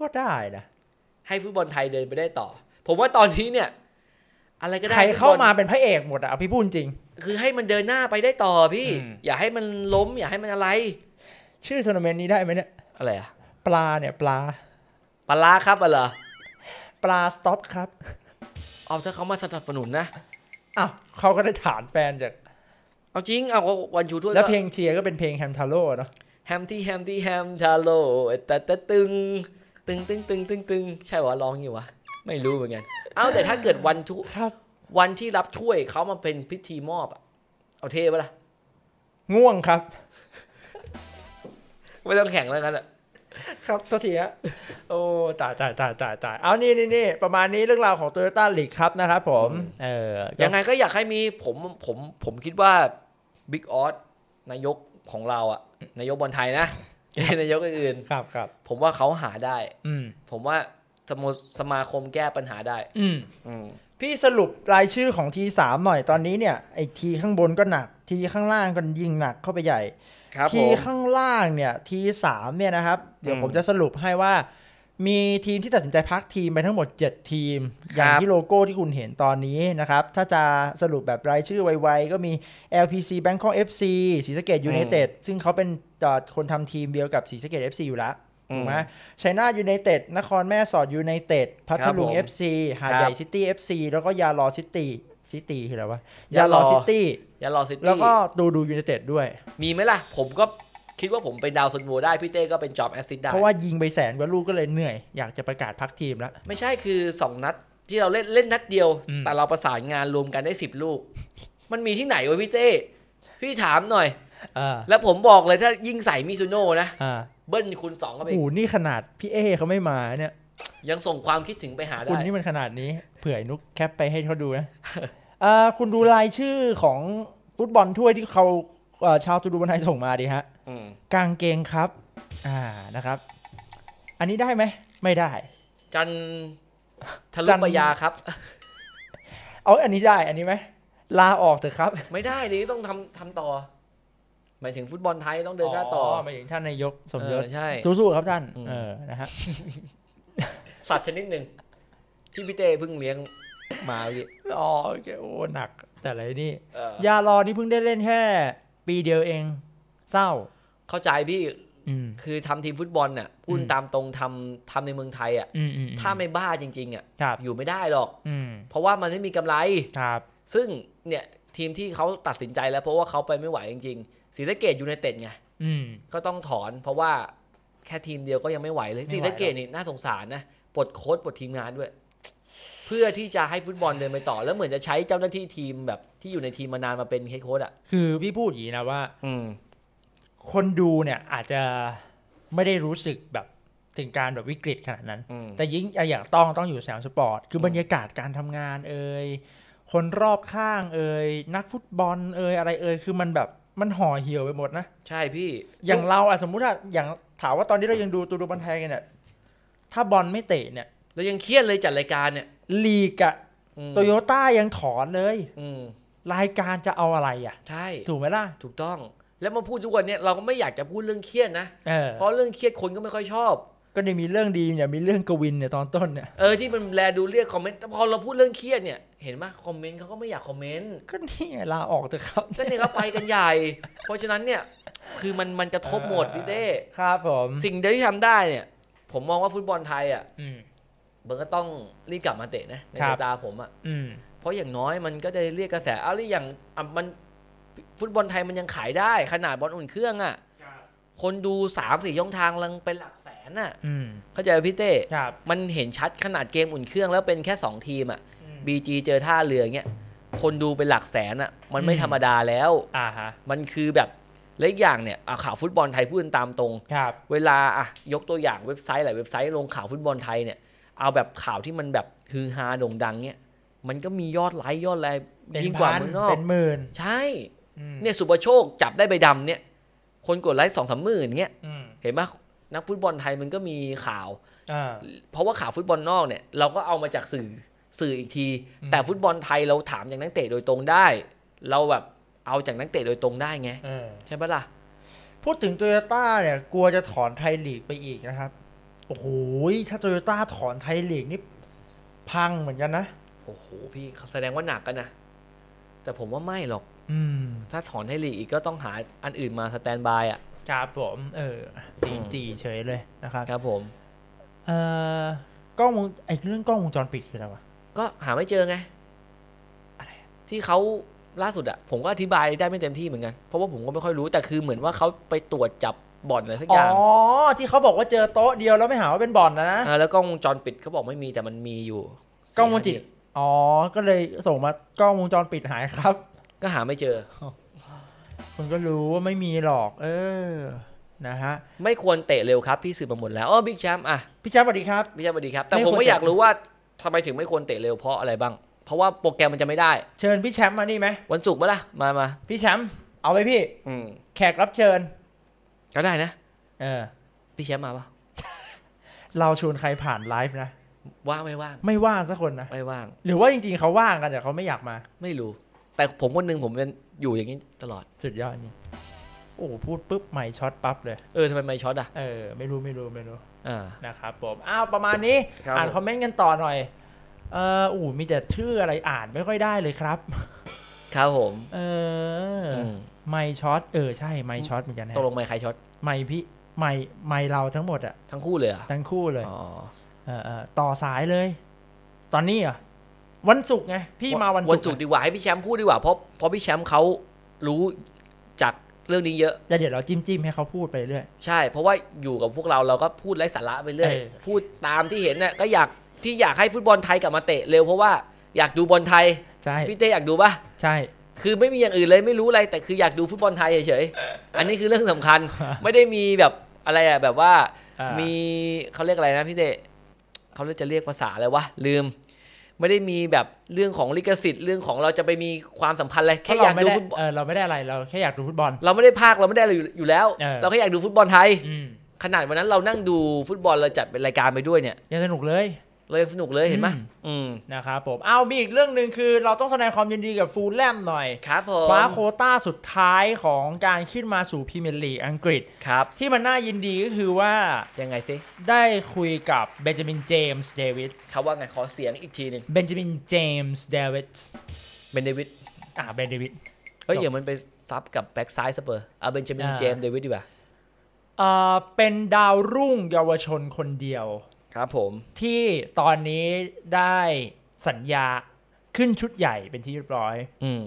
ก็ได้นะ ให้ฟุตบอลไทยเดินไปได้ต่อ ผมว่าตอนนี้เนี่ย อะไรก็ได้ ใครเข้ามาเป็นพระเอกหมดอ่ะพี่พูดจริง คือให้มันเดินหน้าไปได้ต่อพี่ อย่าให้มันล้มอย่าให้มันอะไร ชื่อทัวร์นาเมนต์นี้ได้ไหมเนี่ย อะไรอะปลาเนี่ย ปลา ปลาครับอะเหรอปลาสต็อปครับ เอาถ้าเขามาสนับสนุนนะอ้าวเขาก็ได้ฐานแฟนจาก เอาจริง เอาก็วันชูถ้วยแล้วเพลงเชียร์ก็เป็นเพลงแฮมทาโร่เนาะ แฮมที่แฮมที่แฮมทาโร่แต่แต่ตึงตึงตึงตึงตึงตึงใช่วอร้องอยู่วะ ไม่รู้เหมือนกัน เอาแต่ถ้าเกิดวันทุครับ วันที่รับถ้วยเขามาเป็นพิธีมอบอะเอาเทปะล่ะง่วงครับ ไม่ต้องแข่งแล้วกันอะครับตัเทีฮะโอ้ตายตายตายตายตายเอานี่นี่นี่ประมาณนี้เรื่องราวของโตโยต้าลีกครับนะครับผม เออยังไงก็อยากให้มีผมผมผมคิดว่าบิ๊กออสนายกของเราอ่ะ นายกบอลไทยนะนายกอื่น ครับครับผมว่าเขาหาได้ อืผมว่าสมสมาคมแก้ปัญหาได้ อืพี่สรุปรายชื่อของทีสามหน่อยตอนนี้เนี่ยไอทีข้างบนก็หนักทีข้างล่างก็ยิงหนักเข้าไปใหญ่ทีข้างล่างเนี่ยทีสามเนี่ยนะครับ เดี๋ยวผมจะสรุปให้ว่า มีทีมที่ตัดสินใจพักทีมไปทั้งหมด 7 ทีม อย่างที่โลโก้ที่คุณเห็นตอนนี้นะครับ ถ้าจะสรุปแบบรายชื่อไวๆก็มี LPC Bangkok FC ศรีสะเกดยูเนเต็ดซึ่งเขาเป็นคนทำทีมเดียวกับศรีสะเกด FC อยู่แล้วถูกไหมชัยนายูไนเต็ดนครแม่สอดยูไนเต็ดพัทลุงเอฟซีหาดใหญ่ซิตี้เอฟซีแล้วก็ยาลอซิตี้ซิตี้คืออะไรวะ ยาลอซิตี้ยาลอซิตี้แล้วก็ดูดูยูไนเต็ดด้วย มีไหมล่ะ ผมก็คิดว่าผมเป็นดาวซันโวได้ พี่เต้ก็เป็นจอบแอสซิดได้เพราะว่ายิงไปแสนกว่าลูกก็เลยเหนื่อย อยากจะประกาศพักทีมแล้ว ไม่ใช่คือ 2 นัดที่เราเล่นเล่นนัดเดียว แต่เราประสานงานรวมกันได้ 10 ลูกมันมีที่ไหนวะพี่เต้พี่ถามหน่อยแล้วผมบอกเลยถ้ายิงใส่มิซูโน่นะเบิ้ลคูณสองเข้าไปโอ้นี่ขนาดพี่เอเขาไม่มาเนี่ย ยังส่งความคิดถึงไปหาได้ คุณนี่มันขนาดนี้ เผื่อนุกแคปไปให้เขาดูนะคุณดูรายชื่อของฟุตบอลถ้วยที่เขาชาวตูดูบันไทยส่งมาดีฮะกางเกงครับ อ่านะครับ อันนี้ได้ไหม ไม่ได้ จันทะลุปยาครับ เอาอันนี้ได้ อันนี้ไหม ลาออกเถอะครับ ไม่ได้นี้ต้องทำทำต่อมายถึงฟุตบอลไทยต้องเดินหน้าต่อหมายถึงท่านนายกสมยศใช่ สู้ๆครับท่าน เออนะฮะ สัตว์ชนิดหนึ่ง ที่พี่เต้เพิ่งเลี้ยงมา อ๋อโอเโอ้หนัก แต่อะไรนี่ ยารอนี่เพิ่งได้เล่นแค่ปีเดียวเอง เศร้า เข้าใจพี่ คือทำทีมฟุตบอลน่ะพูดตามตรงทำทำในเมืองไทยอ่ะ ถ้าไม่บ้าจริงๆอ่ะ อยู่ไม่ได้หรอกเพราะว่ามันไม่มีกำไรครับ ซึ่งเนี่ยทีมที่เขาตัดสินใจแล้วเพราะว่าเขาไปไม่ไหวจริงๆศรีสะเกดยูไนเต็ดไงก็ต้องถอนเพราะว่าแค่ทีมเดียวก็ยังไม่ไหวเลยศรีสะเกดนี่น่าสงสารนะ ปลดโค้ดปลดทีมงานด้วย เพื่อที่จะให้ฟุตบอลเดินไปต่อ แล้วเหมือนจะใช้เจ้าหน้าที่ทีมแบบที่อยู่ในทีมมานานมาเป็นเฮดโค้ดอ่ะ คือพี่พูดอย่างนี้นะว่า อืคนดูเนี่ย อาจจะไม่ได้รู้สึกแบบถึงการแบบวิกฤตขนาดนั้น แต่ยิ่งอย่างต้องต้องอยู่แสนมสปอร์ต คือบรรยากาศการทำงานเอ่ย คนรอบข้างเอ่ยนักฟุตบอลเอ่ยอะไรเอ่ยคือมันแบบมันห่อเหี่ยวไปหมดนะใช่พี่อย่างเราอะสมมุติว่าอย่างถามว่าตอนนี้ เรายังดูตูดูบอลไทยกันเนี่ยถ้าบอลไม่เตะเนี่ย เรายังเครียดเลยจัดรายการเนี่ยลีกอะโตโยต้ายังถอนเลยรายการจะเอาอะไรอ่ะ ใช่ ถูกไหมล่ะถูกต้อง แล้วมาพูดทุกวันเนี่ยเราก็ไม่อยากจะพูดเรื่องเครียดนะเพราะเรื่องเครียดคนก็ไม่ค่อยชอบก็ด้มีเรื่องดีเนี่ยมีเรื่องกวินเนี่ยตอนต้นเนี่ยเออที่มันแลดูเรียกคอมเมนต์แต่พอเราพูดเรื่องเครียดเนี่ย เห็นไหมคอมเมนต์เขาก็ไม่อยากคอมเมนต์ก็นี่ลาออกเถอะครับ ก็นี่เขาไปกันใหญ่ เพราะฉะนั้นเนี่ย คือมันมันกระทบหมดพี่เต้ครับ ผมสิ่งเดียวที่ทำได้เนี่ยผมมองว่าฟุตบอลไทยอ่ะมันก็ต้องรีบกลับมาเตะนะในสายตาผมอ่ะเพราะอย่างน้อยมันก็จะเรียกกระแสอะไรอย่างมันฟุตบอลไทยมันยังขายได้ ขนาดบอลอุ่นเครื่องอ่ะคนดูสามสี่ย่องทางลังเป็นหลักนน่ะเข้าใจพี่เต้มันเห็นชัดขนาดเกมอุ่นเครื่องแล้วเป็นแค่สองทีมอ่ะบีจีเจอท่าเรือเงี้ยคนดูเป็นหลักแสนอ่ะมันไม่ธรรมดาแล้วอ่าฮะมันคือแบบและอีกอย่างเนี่ยข่าวฟุตบอลไทยพูดตามตรงรเวลาอ่ะยกตัวอย่างเว็บไซต์หลายเว็บไซต์ลงข่าวฟุตบอลไทยเนี่ย เอาแบบข่าวที่มันแบบฮือฮาโด่งดังเนี่ยมันก็มียอดไลค์ยอดไลค์ยิ่งกว่าเมืองนอกเป็นหมื่นใช่เนี่ยสุประโชคจับได้ใบดำเนี่ย คนกดไลค์สองสามหมื่นเงี้ยเห็นไหมนักฟุตบอลไทยมันก็มีข่าวเพราะว่าข่าวฟุตบอลนอกเนี่ยเราก็เอามาจากสื่อสื่ออีกที แต่ฟุตบอลไทยเราถามจากนักเตะโดยตรงได้ เราแบบเอาจากนักเตะโดยตรงได้ไงใช่ปะล่ะ พูดถึงโตโยต้าเนี่ย กลัวจะถอนไทยลีกไปอีกนะครับ โอ้โหถ้าโตโยต้าถอนไทยลีกนี่พังเหมือนกันนะ โอ้โหพี่แสดงว่าหนักกันนะ แต่ผมว่าไม่หรอก อืถ้าถอนไทยลีกอีกก็ต้องหาอันอื่นมาสแตนบายอ่ะครับผมเออีจีเฉยเลยนะครับครับ ผมเอ่อกล้องวงไอ้เรื่องกล้องวงจรปิดคืออะไรวะก็หาไม่เจอไงอะไรที่เขาล่าสุดอะผมก็อธิบายได้ไม่เต็มที่เหมือนกัน เพราะว่าผมก็ไม่ค่อยรู้แต่คือเหมือนว่าเขาไปตรวจจับบ่อนอะไรสักอย่างอ๋อที่เขาบอกว่าเจอโต๊ะเดียว แล้วไม่หาว่าเป็นบ่อนนะอ่าแล้วกล้องวงจรปิดเขาบอกไม่มีแต่มันมีอยู่ กล้องวงจิดอ๋อ ก็เลยส่งมากล้องวงจรปิดหายครับ ก็หาไม่เจอคุณก็รู้ว่าไม่มีหรอก เออ นะฮะ ไม่ควรเตะเร็วครับ พี่สื่อมาหมดแล้วอ๋อบิ๊กแชมป์อ่ะพี่แชมป์สวัสดีครับพี่แชมป์สวัสดีครับแต่ผมก็อยากรู้ว่าทำไมถึงไม่ควรเตะเร็วเพราะอะไรบ้างเพราะว่าโปรแกรมมันจะไม่ได้เชิญพี่แชมป์มานี่ไหมวันศุกร์มาละมามาพี่แชมป์เอาไปพี่แขกรับเชิญก็ได้นะเออ พี่แชมป์มาปะเราชวนใครผ่านไลฟ์นะว่างไม่ว่างไม่ว่างสักคนนะไม่ว่าง หรือว่าจริง ๆเขาว่างกันแต่เขาไม่อยากมา ไม่รู้ แต่ผมคนหนึ่งผมเป็นอยู่อย่างนี้ตลอดสุดยอดนี่โอ้พูดปุ๊บไม่ช็อตปั๊บเลยเออทำไมไม่ช็อตอ่ะเออไม่รู้ไม่รู้ไม่รู้อ่านะครับ ผมอ้าวประมาณนี้ อ่านคอมเมนต์กันต่อหน่อย เอออู้มีแต่ชื่ออะไรอ่านไม่ค่อยได้เลยครับ ครับผมเออไม่ช็อตเออใช่ไม่ช็อตเหมือนกันนะตกลงไม่ใครช็อตไม่พี่ไม่ไม่เราทั้งหมดอ่ะ ทั้งคู่เลยอ่ะทั้งคู่เลยอ๋อเออต่อสายเลย ตอนนี้อ่ะวันศุกร์ไงพี่มาวันศุกร์วันศุกร์ดีกว่าให้พี่แชมป์พูดดีกว่าเพราะเพราะพี่แชมป์เขารู้จากเรื่องนี้เยอะแล้วเดี๋ยวเราจิ้มจิ้มให้เขาพูดไปเรื่อยใช่ เพราะว่าอยู่กับพวกเราเราก็พูดไร้สาระไปเรื่อยพูดตามที่เห็นเนี่ยก็อยากที่อยากให้ฟุตบอลไทยกลับมาเตะเร็วเพราะว่าอยากดูบอลไทยใช่พี่เต้อยากดูป่ะใช่ คือไม่มีอย่างอื่นเลยไม่รู้อะไรแต่คืออยากดูฟุตบอลไทยเฉยๆอันนี้คือเรื่องสำคัญไม่ได้มีแบบอะไรอะแบบว่า มีเขาเรียกอะไรนะพี่เต้เขาจะเรียกภาษาอะไรวะลืมไม่ได้มีแบบเรื่องของลิขสิทธิ์เรื่องของเราจะไปมีความสัมพันธ์อะไรแค่อยากดูฟุตบอลเราไม่ได้อะไร เราแค่อยากดูฟุตบอล เราไม่ได้ภาคเราไม่ได้อะไรอยู่แล้ว เราแค่อยากดูฟุตบอลไทย ขนาดวันนั้นเรานั่งดูฟุตบอลเราจัดเป็นรายการไปด้วยเนี่ยยังสนุกเลยเรายังสนุกเลย เห็นไหมนะครับผมเอามีอีกเรื่องหนึ่งคือเราต้องแสดงความยินดีกับฟูลแลมหน่อยครับผมคว้าโคต้าสุดท้ายของการขึ้นมาสู่พรีเมียร์ลีกอังกฤษครับ ที่มันน่ายินดีก็คือว่ายังไงสิ ได้คุยกับเบนจามินเจมส์เดวิดเขาว่าไง ขอเสียงอีกทีหนึ่งเบนจามินเจมส์เดวิดเบนเดวิดอ่าเบนเดวิดเฮ้ย อย่างมันไปซับกับแบ็กซ้ายสเปอร์เอาเบนจามินเจมส์เดวิดดีกว่าเป็นดาวรุ่งเยาวชนคนเดียวครับผมที่ตอนนี้ได้สัญญาขึ้นชุดใหญ่เป็นที่เรียบร้อย อืม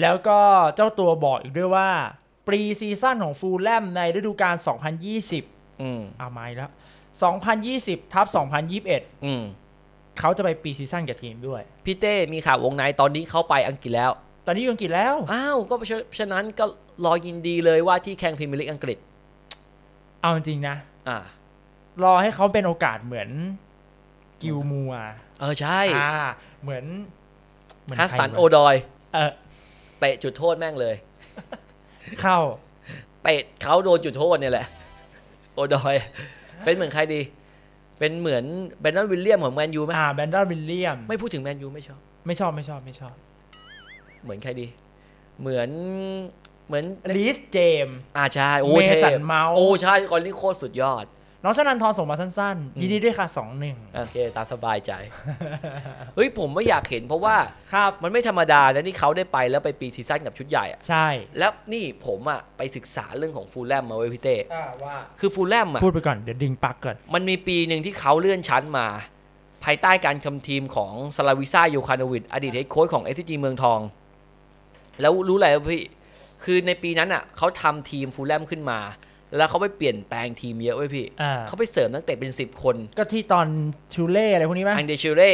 แล้วก็เจ้าตัวบอกอีกด้วยว่าปรีซีซั่นของฟูลแลมในฤดูกาล2020อืมเอาไม่แล้ว2020ทับ2021อืมเขาจะไปปีซีซั่นกับทีมด้วย พี่เต้มีข่าววงในตอนนี้เขาไปอังกฤษแล้ว ตอนนี้อยู่อังกฤษแล้ว อ้าวก็ฉะนั้นก็รอยินดีเลยว่าที่แข่งพรีเมียร์ลีกอังกฤษ เอาจริงนะ อ่ารอให้เขาเป็นโอกาสเหมือนกิลมัว เออใช่ อ่า เหมือนเหมือนฮัสสันโอดอย เออเตะจุดโทษแม่งเลย เข้าเตะเขาโดนจุดโทษเนี่ยแหละ โอดอย เป็นเหมือนใครดี เป็นเหมือนแบนดอนวิลเลียมของแมนยูไหมอ่าแบนดอนวิลเลียม ไม่พูดถึงแมนยู ไม่ชอบ ไม่ชอบไม่ชอบ ไม่ชอบ เหมือนใครดี เหมือนเหมือนลิสเจมอ่าใช่โอ้เทสันเมาโอ้ใช่ คนนี้โคตรสุดยอดน้องชนันทรส่งมาสั้นๆ ยินดีด้วยค่ะสองหนึ่งโอเค ตามสบายใจ เฮ้ยผมไม่อยากเห็นเพราะว่าครับ มันไม่ธรรมดา แล้วนี่เขาได้ไปแล้วไปปีซีซั่นกับชุดใหญ่อะใช่ แล้วนี่ผมอะไปศึกษาเรื่องของฟูลแลมมาไว้พี่เต้ว่า คือฟูลแลมอะพูดไปก่อนเดี๋ยวดึงปักก่อนมันมีปีหนึ่งที่เขาเลื่อนชั้นมา ภายใต้การคำทีมของซาลาวิซ่า โยคานวิดอดีตเฮดโค้ชของเอสจีเมืองทอง แล้วรู้อะไรพี่ คือในปีนั้นอะเขาทำทีมฟูลแลมขึ้นมาแล้วเขาไปเปลี่ยนแปลงทีมเยอะเว้ยพี่ เขาไปเสริมนักเตะเป็นสิบคน ก็ที่ตอนชิเล่อะไรพวกนี้ไหมอังเดชิเล่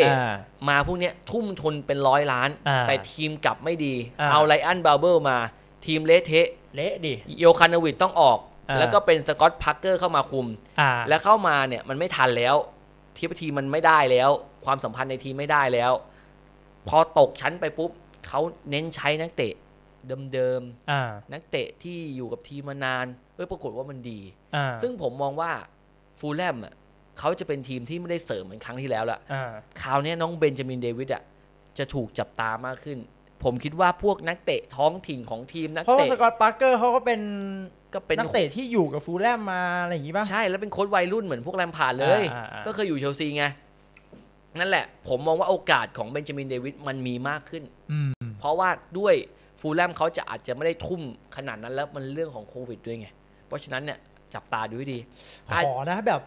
มาพวกเนี้ยทุ่มทุนเป็นร้อยล้าน แต่ทีมกลับไม่ดี เอาไลอันบาเบิลมา ทีมเละเทะ เละดิ โยคานาวิดต้องออก แล้วก็เป็นสกอตพักเกอร์เข้ามาคุม แล้วเข้ามาเนี่ยมันไม่ทันแล้ว ทีมทีมันไม่ได้แล้ว ความสัมพันธ์ในทีมไม่ได้แล้ว พอตกชั้นไปปุ๊บเขาเน้นใช้นักเตะเดิมๆนักเตะที่อยู่กับทีมมานานเออปรากฏว่ามันดี ซึ่งผมมองว่าฟูลแลมอ่ะเขาจะเป็นทีมที่ไม่ได้เสริมเหมือนครั้งที่แล้วละคราวนี้น้องเบนจามินเดวิดอ่ะ จะถูกจับตามากขึ้น ผมคิดว่าพวกนักเตะท้องถิ่นของทีมนักเตะเพราะสกอตปาร์เกอร์เขาก็เป็นก็เป็นนักเตะที่อยู่กับฟูลแลมมาอะไรอย่างงี้ป่ะใช่แล้วเป็นโค้ชวัยรุ่นเหมือนพวกแลมพาร์ดเลยก็เคยอยู่เชลซีไง นั่นแหละ ผมมองว่าโอกาสของเบนจามินเดวิดมันมีมากขึ้นเพราะว่าด้วยฟูลแลมเขาจะอาจจะไม่ได้ทุ่มขนาดนั้น แล้วมันเรื่องของโควิด ด้วยไงราะฉะนั้นเนี่ย จับตาดูให้ดีขอนะ แบบ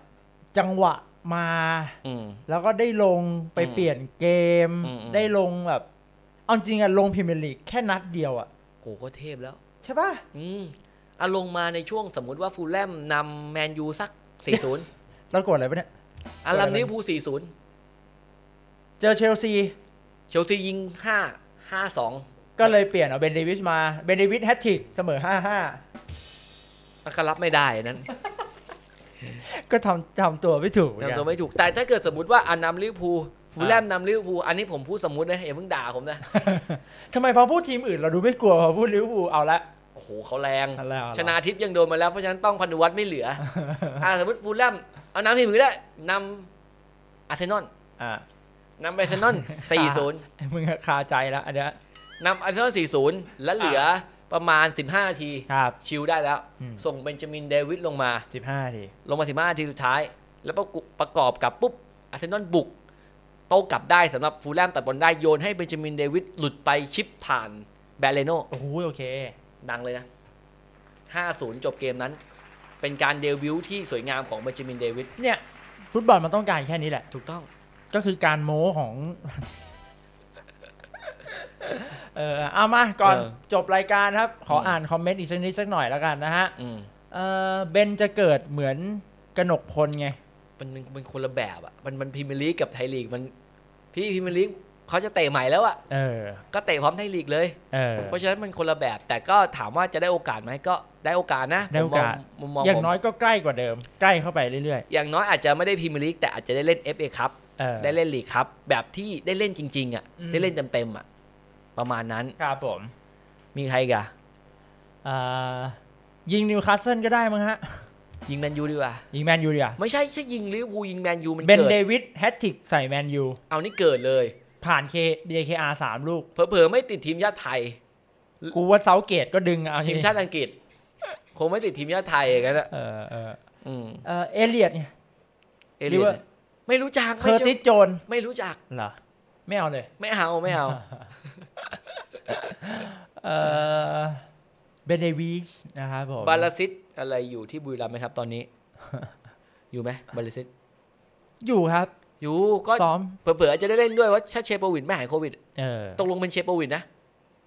จังหวะมาแล้วก็ได้ลงไปเปลี่ยนเกม ได้ลงแบบเอาจริงอะลงพรีเมียร์ลีกแค่นัดเดียวอะโหก็เทพแล้ว ใช่ป่ะอืมอ่ะลงมาในช่วงสมมุติว่าฟูลแลมนำแมนยูสัก 40ล้วกดอะไรปะเนี่ยอาะลำนี้พู40 เจอเชลซี เชลซียิง 5 5 2ก็เลยเปลี่ยนเอาเบนเดวิสมาเบนเดวิสแฮตติกเสมอ5 5ันก็รับไม่ได้นั้นก็ทำทำตัวไม่ถูกทำตัวไม่ถูก แต่ถ้าเกิดสมมติว่าอันนำลิวพูฟูลแลมนำลิวพูอันนี้ผมพูดสมมตินะอย่าเพิ่งด่าผมนะทำไมพอพูดทีมอื่นเราดูไม่กลัวพอพูดลิวพูเอาละโอ้โหเขาแรงชนะทิพย์ยังโดนมาแล้วเพราะฉะนั้นต้องพันดุวัตไม่เหลืออ่าสมมติฟูลแลมเอาน้ำทีมอื่นได้นำอาร์เซนอลนำอาร์เซนอลสี่ศูนย์มึงคาใจแล้วอันเนี้ยนำอาร์เซนอลสี่ศูนย์แล้วเหลือประมาณ 15นาทีครับชิลได้แล้ว ส่งเบนจามินเดวิดลงมาสิบห้าที ลงมา 15นาทีสุดท้าย แล้วประกประกอบกับปุ๊บอาร์เซนอลบุกโต้กลับได้สำหรับฟูลแลมตัดบอลได้ โยนให้เบนจามินเดวิดหลุดไปชิปผ่านแบรเลโนโอ้โหโอเค ดังเลยนะ 5-0 จบเกมนั้น เป็นการเดบิวต์ที่สวยงามของเบนจามินเดวิดเนี่ย ฟุตบอลมันต้องการแค่นี้แหละ ถูกต้องก็คือการโม้ของเออเอามาก่อนจบรายการครับขออ่านคอมเมนต์อีกสักนิดสักหน่อยแล้วกันนะฮะเออเบนจะเกิดเหมือนกนกพลไงมันเป็นคนละแบบอ่ะมันมันพเมลีกกับไทยลีกมันพี่พิมลีกเขาจะเตะใหม่แล้วอ่ะเออ ก็เตะพร้อมไทยลีกเลยเเพราะฉะนั้นมันคนละแบบ แต่ก็ถามว่าจะได้โอกาสไหมก็ ได้โอกาสนะได้โอกาสมมมองอย่างน้อยก็ใกล้กว่าเดิม ใกล้เข้าไปเรื่อยๆอย่างน้อยอาจจะไม่ได้พิมลีกแต่อาจจะได้เล่น FA ครับได้เล่นลีกครับแบบที่ได้เล่นจริงๆอ่ะได้เล่นเต็มๆอ่ะประมาณนั้นครับผม มีใครกะยิงนิวคาสเซิลก็ได้มั้งฮะ ยิงแมนยูดีกว่ายิงแมนยูดีกว่า ไม่ใช่ ใช่ยิงหรือรูยิงแมนยูมันเกบนเดวิดแฮตติกใส่แมนยูเอานี่เกิดเลย ผ่านเคดีเคอาสามลูกเผลอๆไม่ติดทีมชาติไทย กูว่าเซาเกตก็ดึงเอาทีมชาติอังกฤษ คงไม่ติดทีมชาติไทยกันนะเออเออเออเอเลียดเนี่ยเอเลียดไม่รู้จักเคอร์ติสโจนไม่รู้จักเหรอไม่เอาเลยไม่เอาไม่เอาเบนเนวิสนะครับผมบาลซิตอะไรอยู่ที่บุรีรัมย์ไหมครับตอนนี้ อยู่ไหมบาลซิตอยู่ครับ อยู่ก็ซ้อมเผื่อ ๆ จะได้เล่นด้วยว่าถ้าเชโปวินไม่หายโควิดตกลงเป็นเชโปวินนะ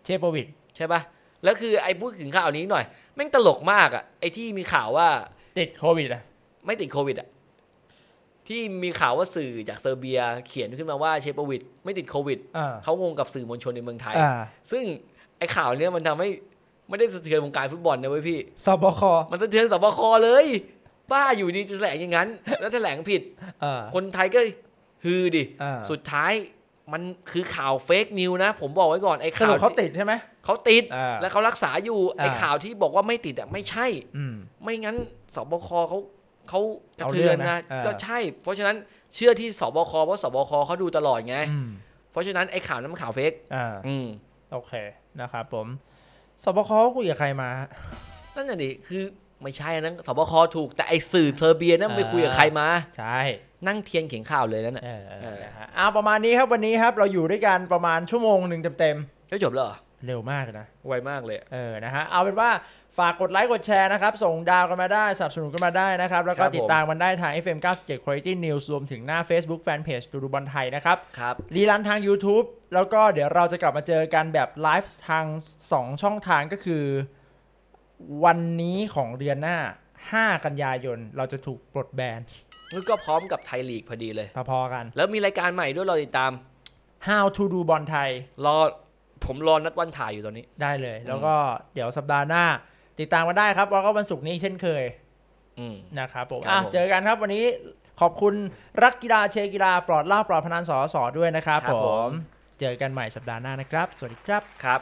เชโปวินใช่ปะแล้วคือไอ้พูดถึงข่าวนี้หน่อย แม่งตลกมากอ่ะ ไอ้ที่มีข่าวว่า ติดโควิดอ่ะ ไม่ติดโควิดอ่ะที่มีข่าวว่าสื่อจากเซอร์เบียเขียนขึ้นมาว่าเชปวิดไม่ติดโควิดเขางงกับสื่อมวลชนในเมืองไทย ซึ่งไอ้ข่าวเนี้ยมันทำให้ไม่ได้สะเทือนวงการฟุตบอลนะเว้ยพี่สบคมันสะเทือนสบคเลยป้าอยู่ดีจะแถลงอย่างนั้น แล้วแถลงผิดคนไทยก็ฮือดิ สุดท้ายมันคือข่าวเฟกนิวนะ ผมบอกไว้ก่อนไอ้ข่าวเขาติดใช่ไหมเขาติดแล้วเขารักษาอยู่ไอ้ข่าวที่บอกว่าไม่ติดอ่ะไม่ใช่ไม่งั้นสบคเขาเขากระเทือนนะก็ใช่ เพราะฉะนั้นเชื่อที่สบคเพราะสบคเขาดูตลอดไงเพราะฉะนั้นไอ้ข่าวนั้นมันข่าวเฟกอ่าโอเคนะครับผมสบคคุยกับใครมา นั่นน่ะดิคือไม่ใช่นันสบคถูกแต่ไอ้สื่อเทอร์เบียนั่นไปคุยกับใครมาใช่นั่งเทียนเขียงข่าวเลยนั่นแหละเอาประมาณนี้ครับวันนี้ครับเราอยู่ด้วยกัน ประมาณชั่วโมงหนึ่งเต็มๆจะจบเหรอเร็วมากนะ ไวมากเลย เออ นะฮะ เอาเป็นว่าฝากกดไลค์กดแชร์นะครับ ส่งดาวกันมาได้ สนับสนุนกันมาได้นะครับ แล้วก็ติดตามมันได้ทาง FM 97 Quality News รวมถึงหน้า Facebook Fanpage ดูดูบอลไทยนะครับ ครับ รีลันทาง YouTube แล้วก็เดี๋ยวเราจะกลับมาเจอกันแบบไลฟ์ทาง 2 ช่องทางก็คือ วันนี้ของเดือนหน้า 5 กันยายน เราจะถูกปลดแบนนี่ก็พร้อมกับไทยลีกพอดีเลยพอๆกัน แล้วมีรายการใหม่ด้วยรอติดตาม How to do บอลไทย รอผมรอนัดวันถ่ายอยู่ตอนนี้ได้เลย แล้วก็เดี๋ยวสัปดาห์หน้า ติดตามมาได้ครับแล้วก็วันศุกร์นี้เช่นเคยนะครับ ผมเจอกันครับวันนี้ขอบคุณรักกีฬาเชกีฬาปลอดเล่าปลอดพนันสอสอด้วยนะครับ ผม เจอกันใหม่สัปดาห์หน้านะครับ สวัสดีครับครับ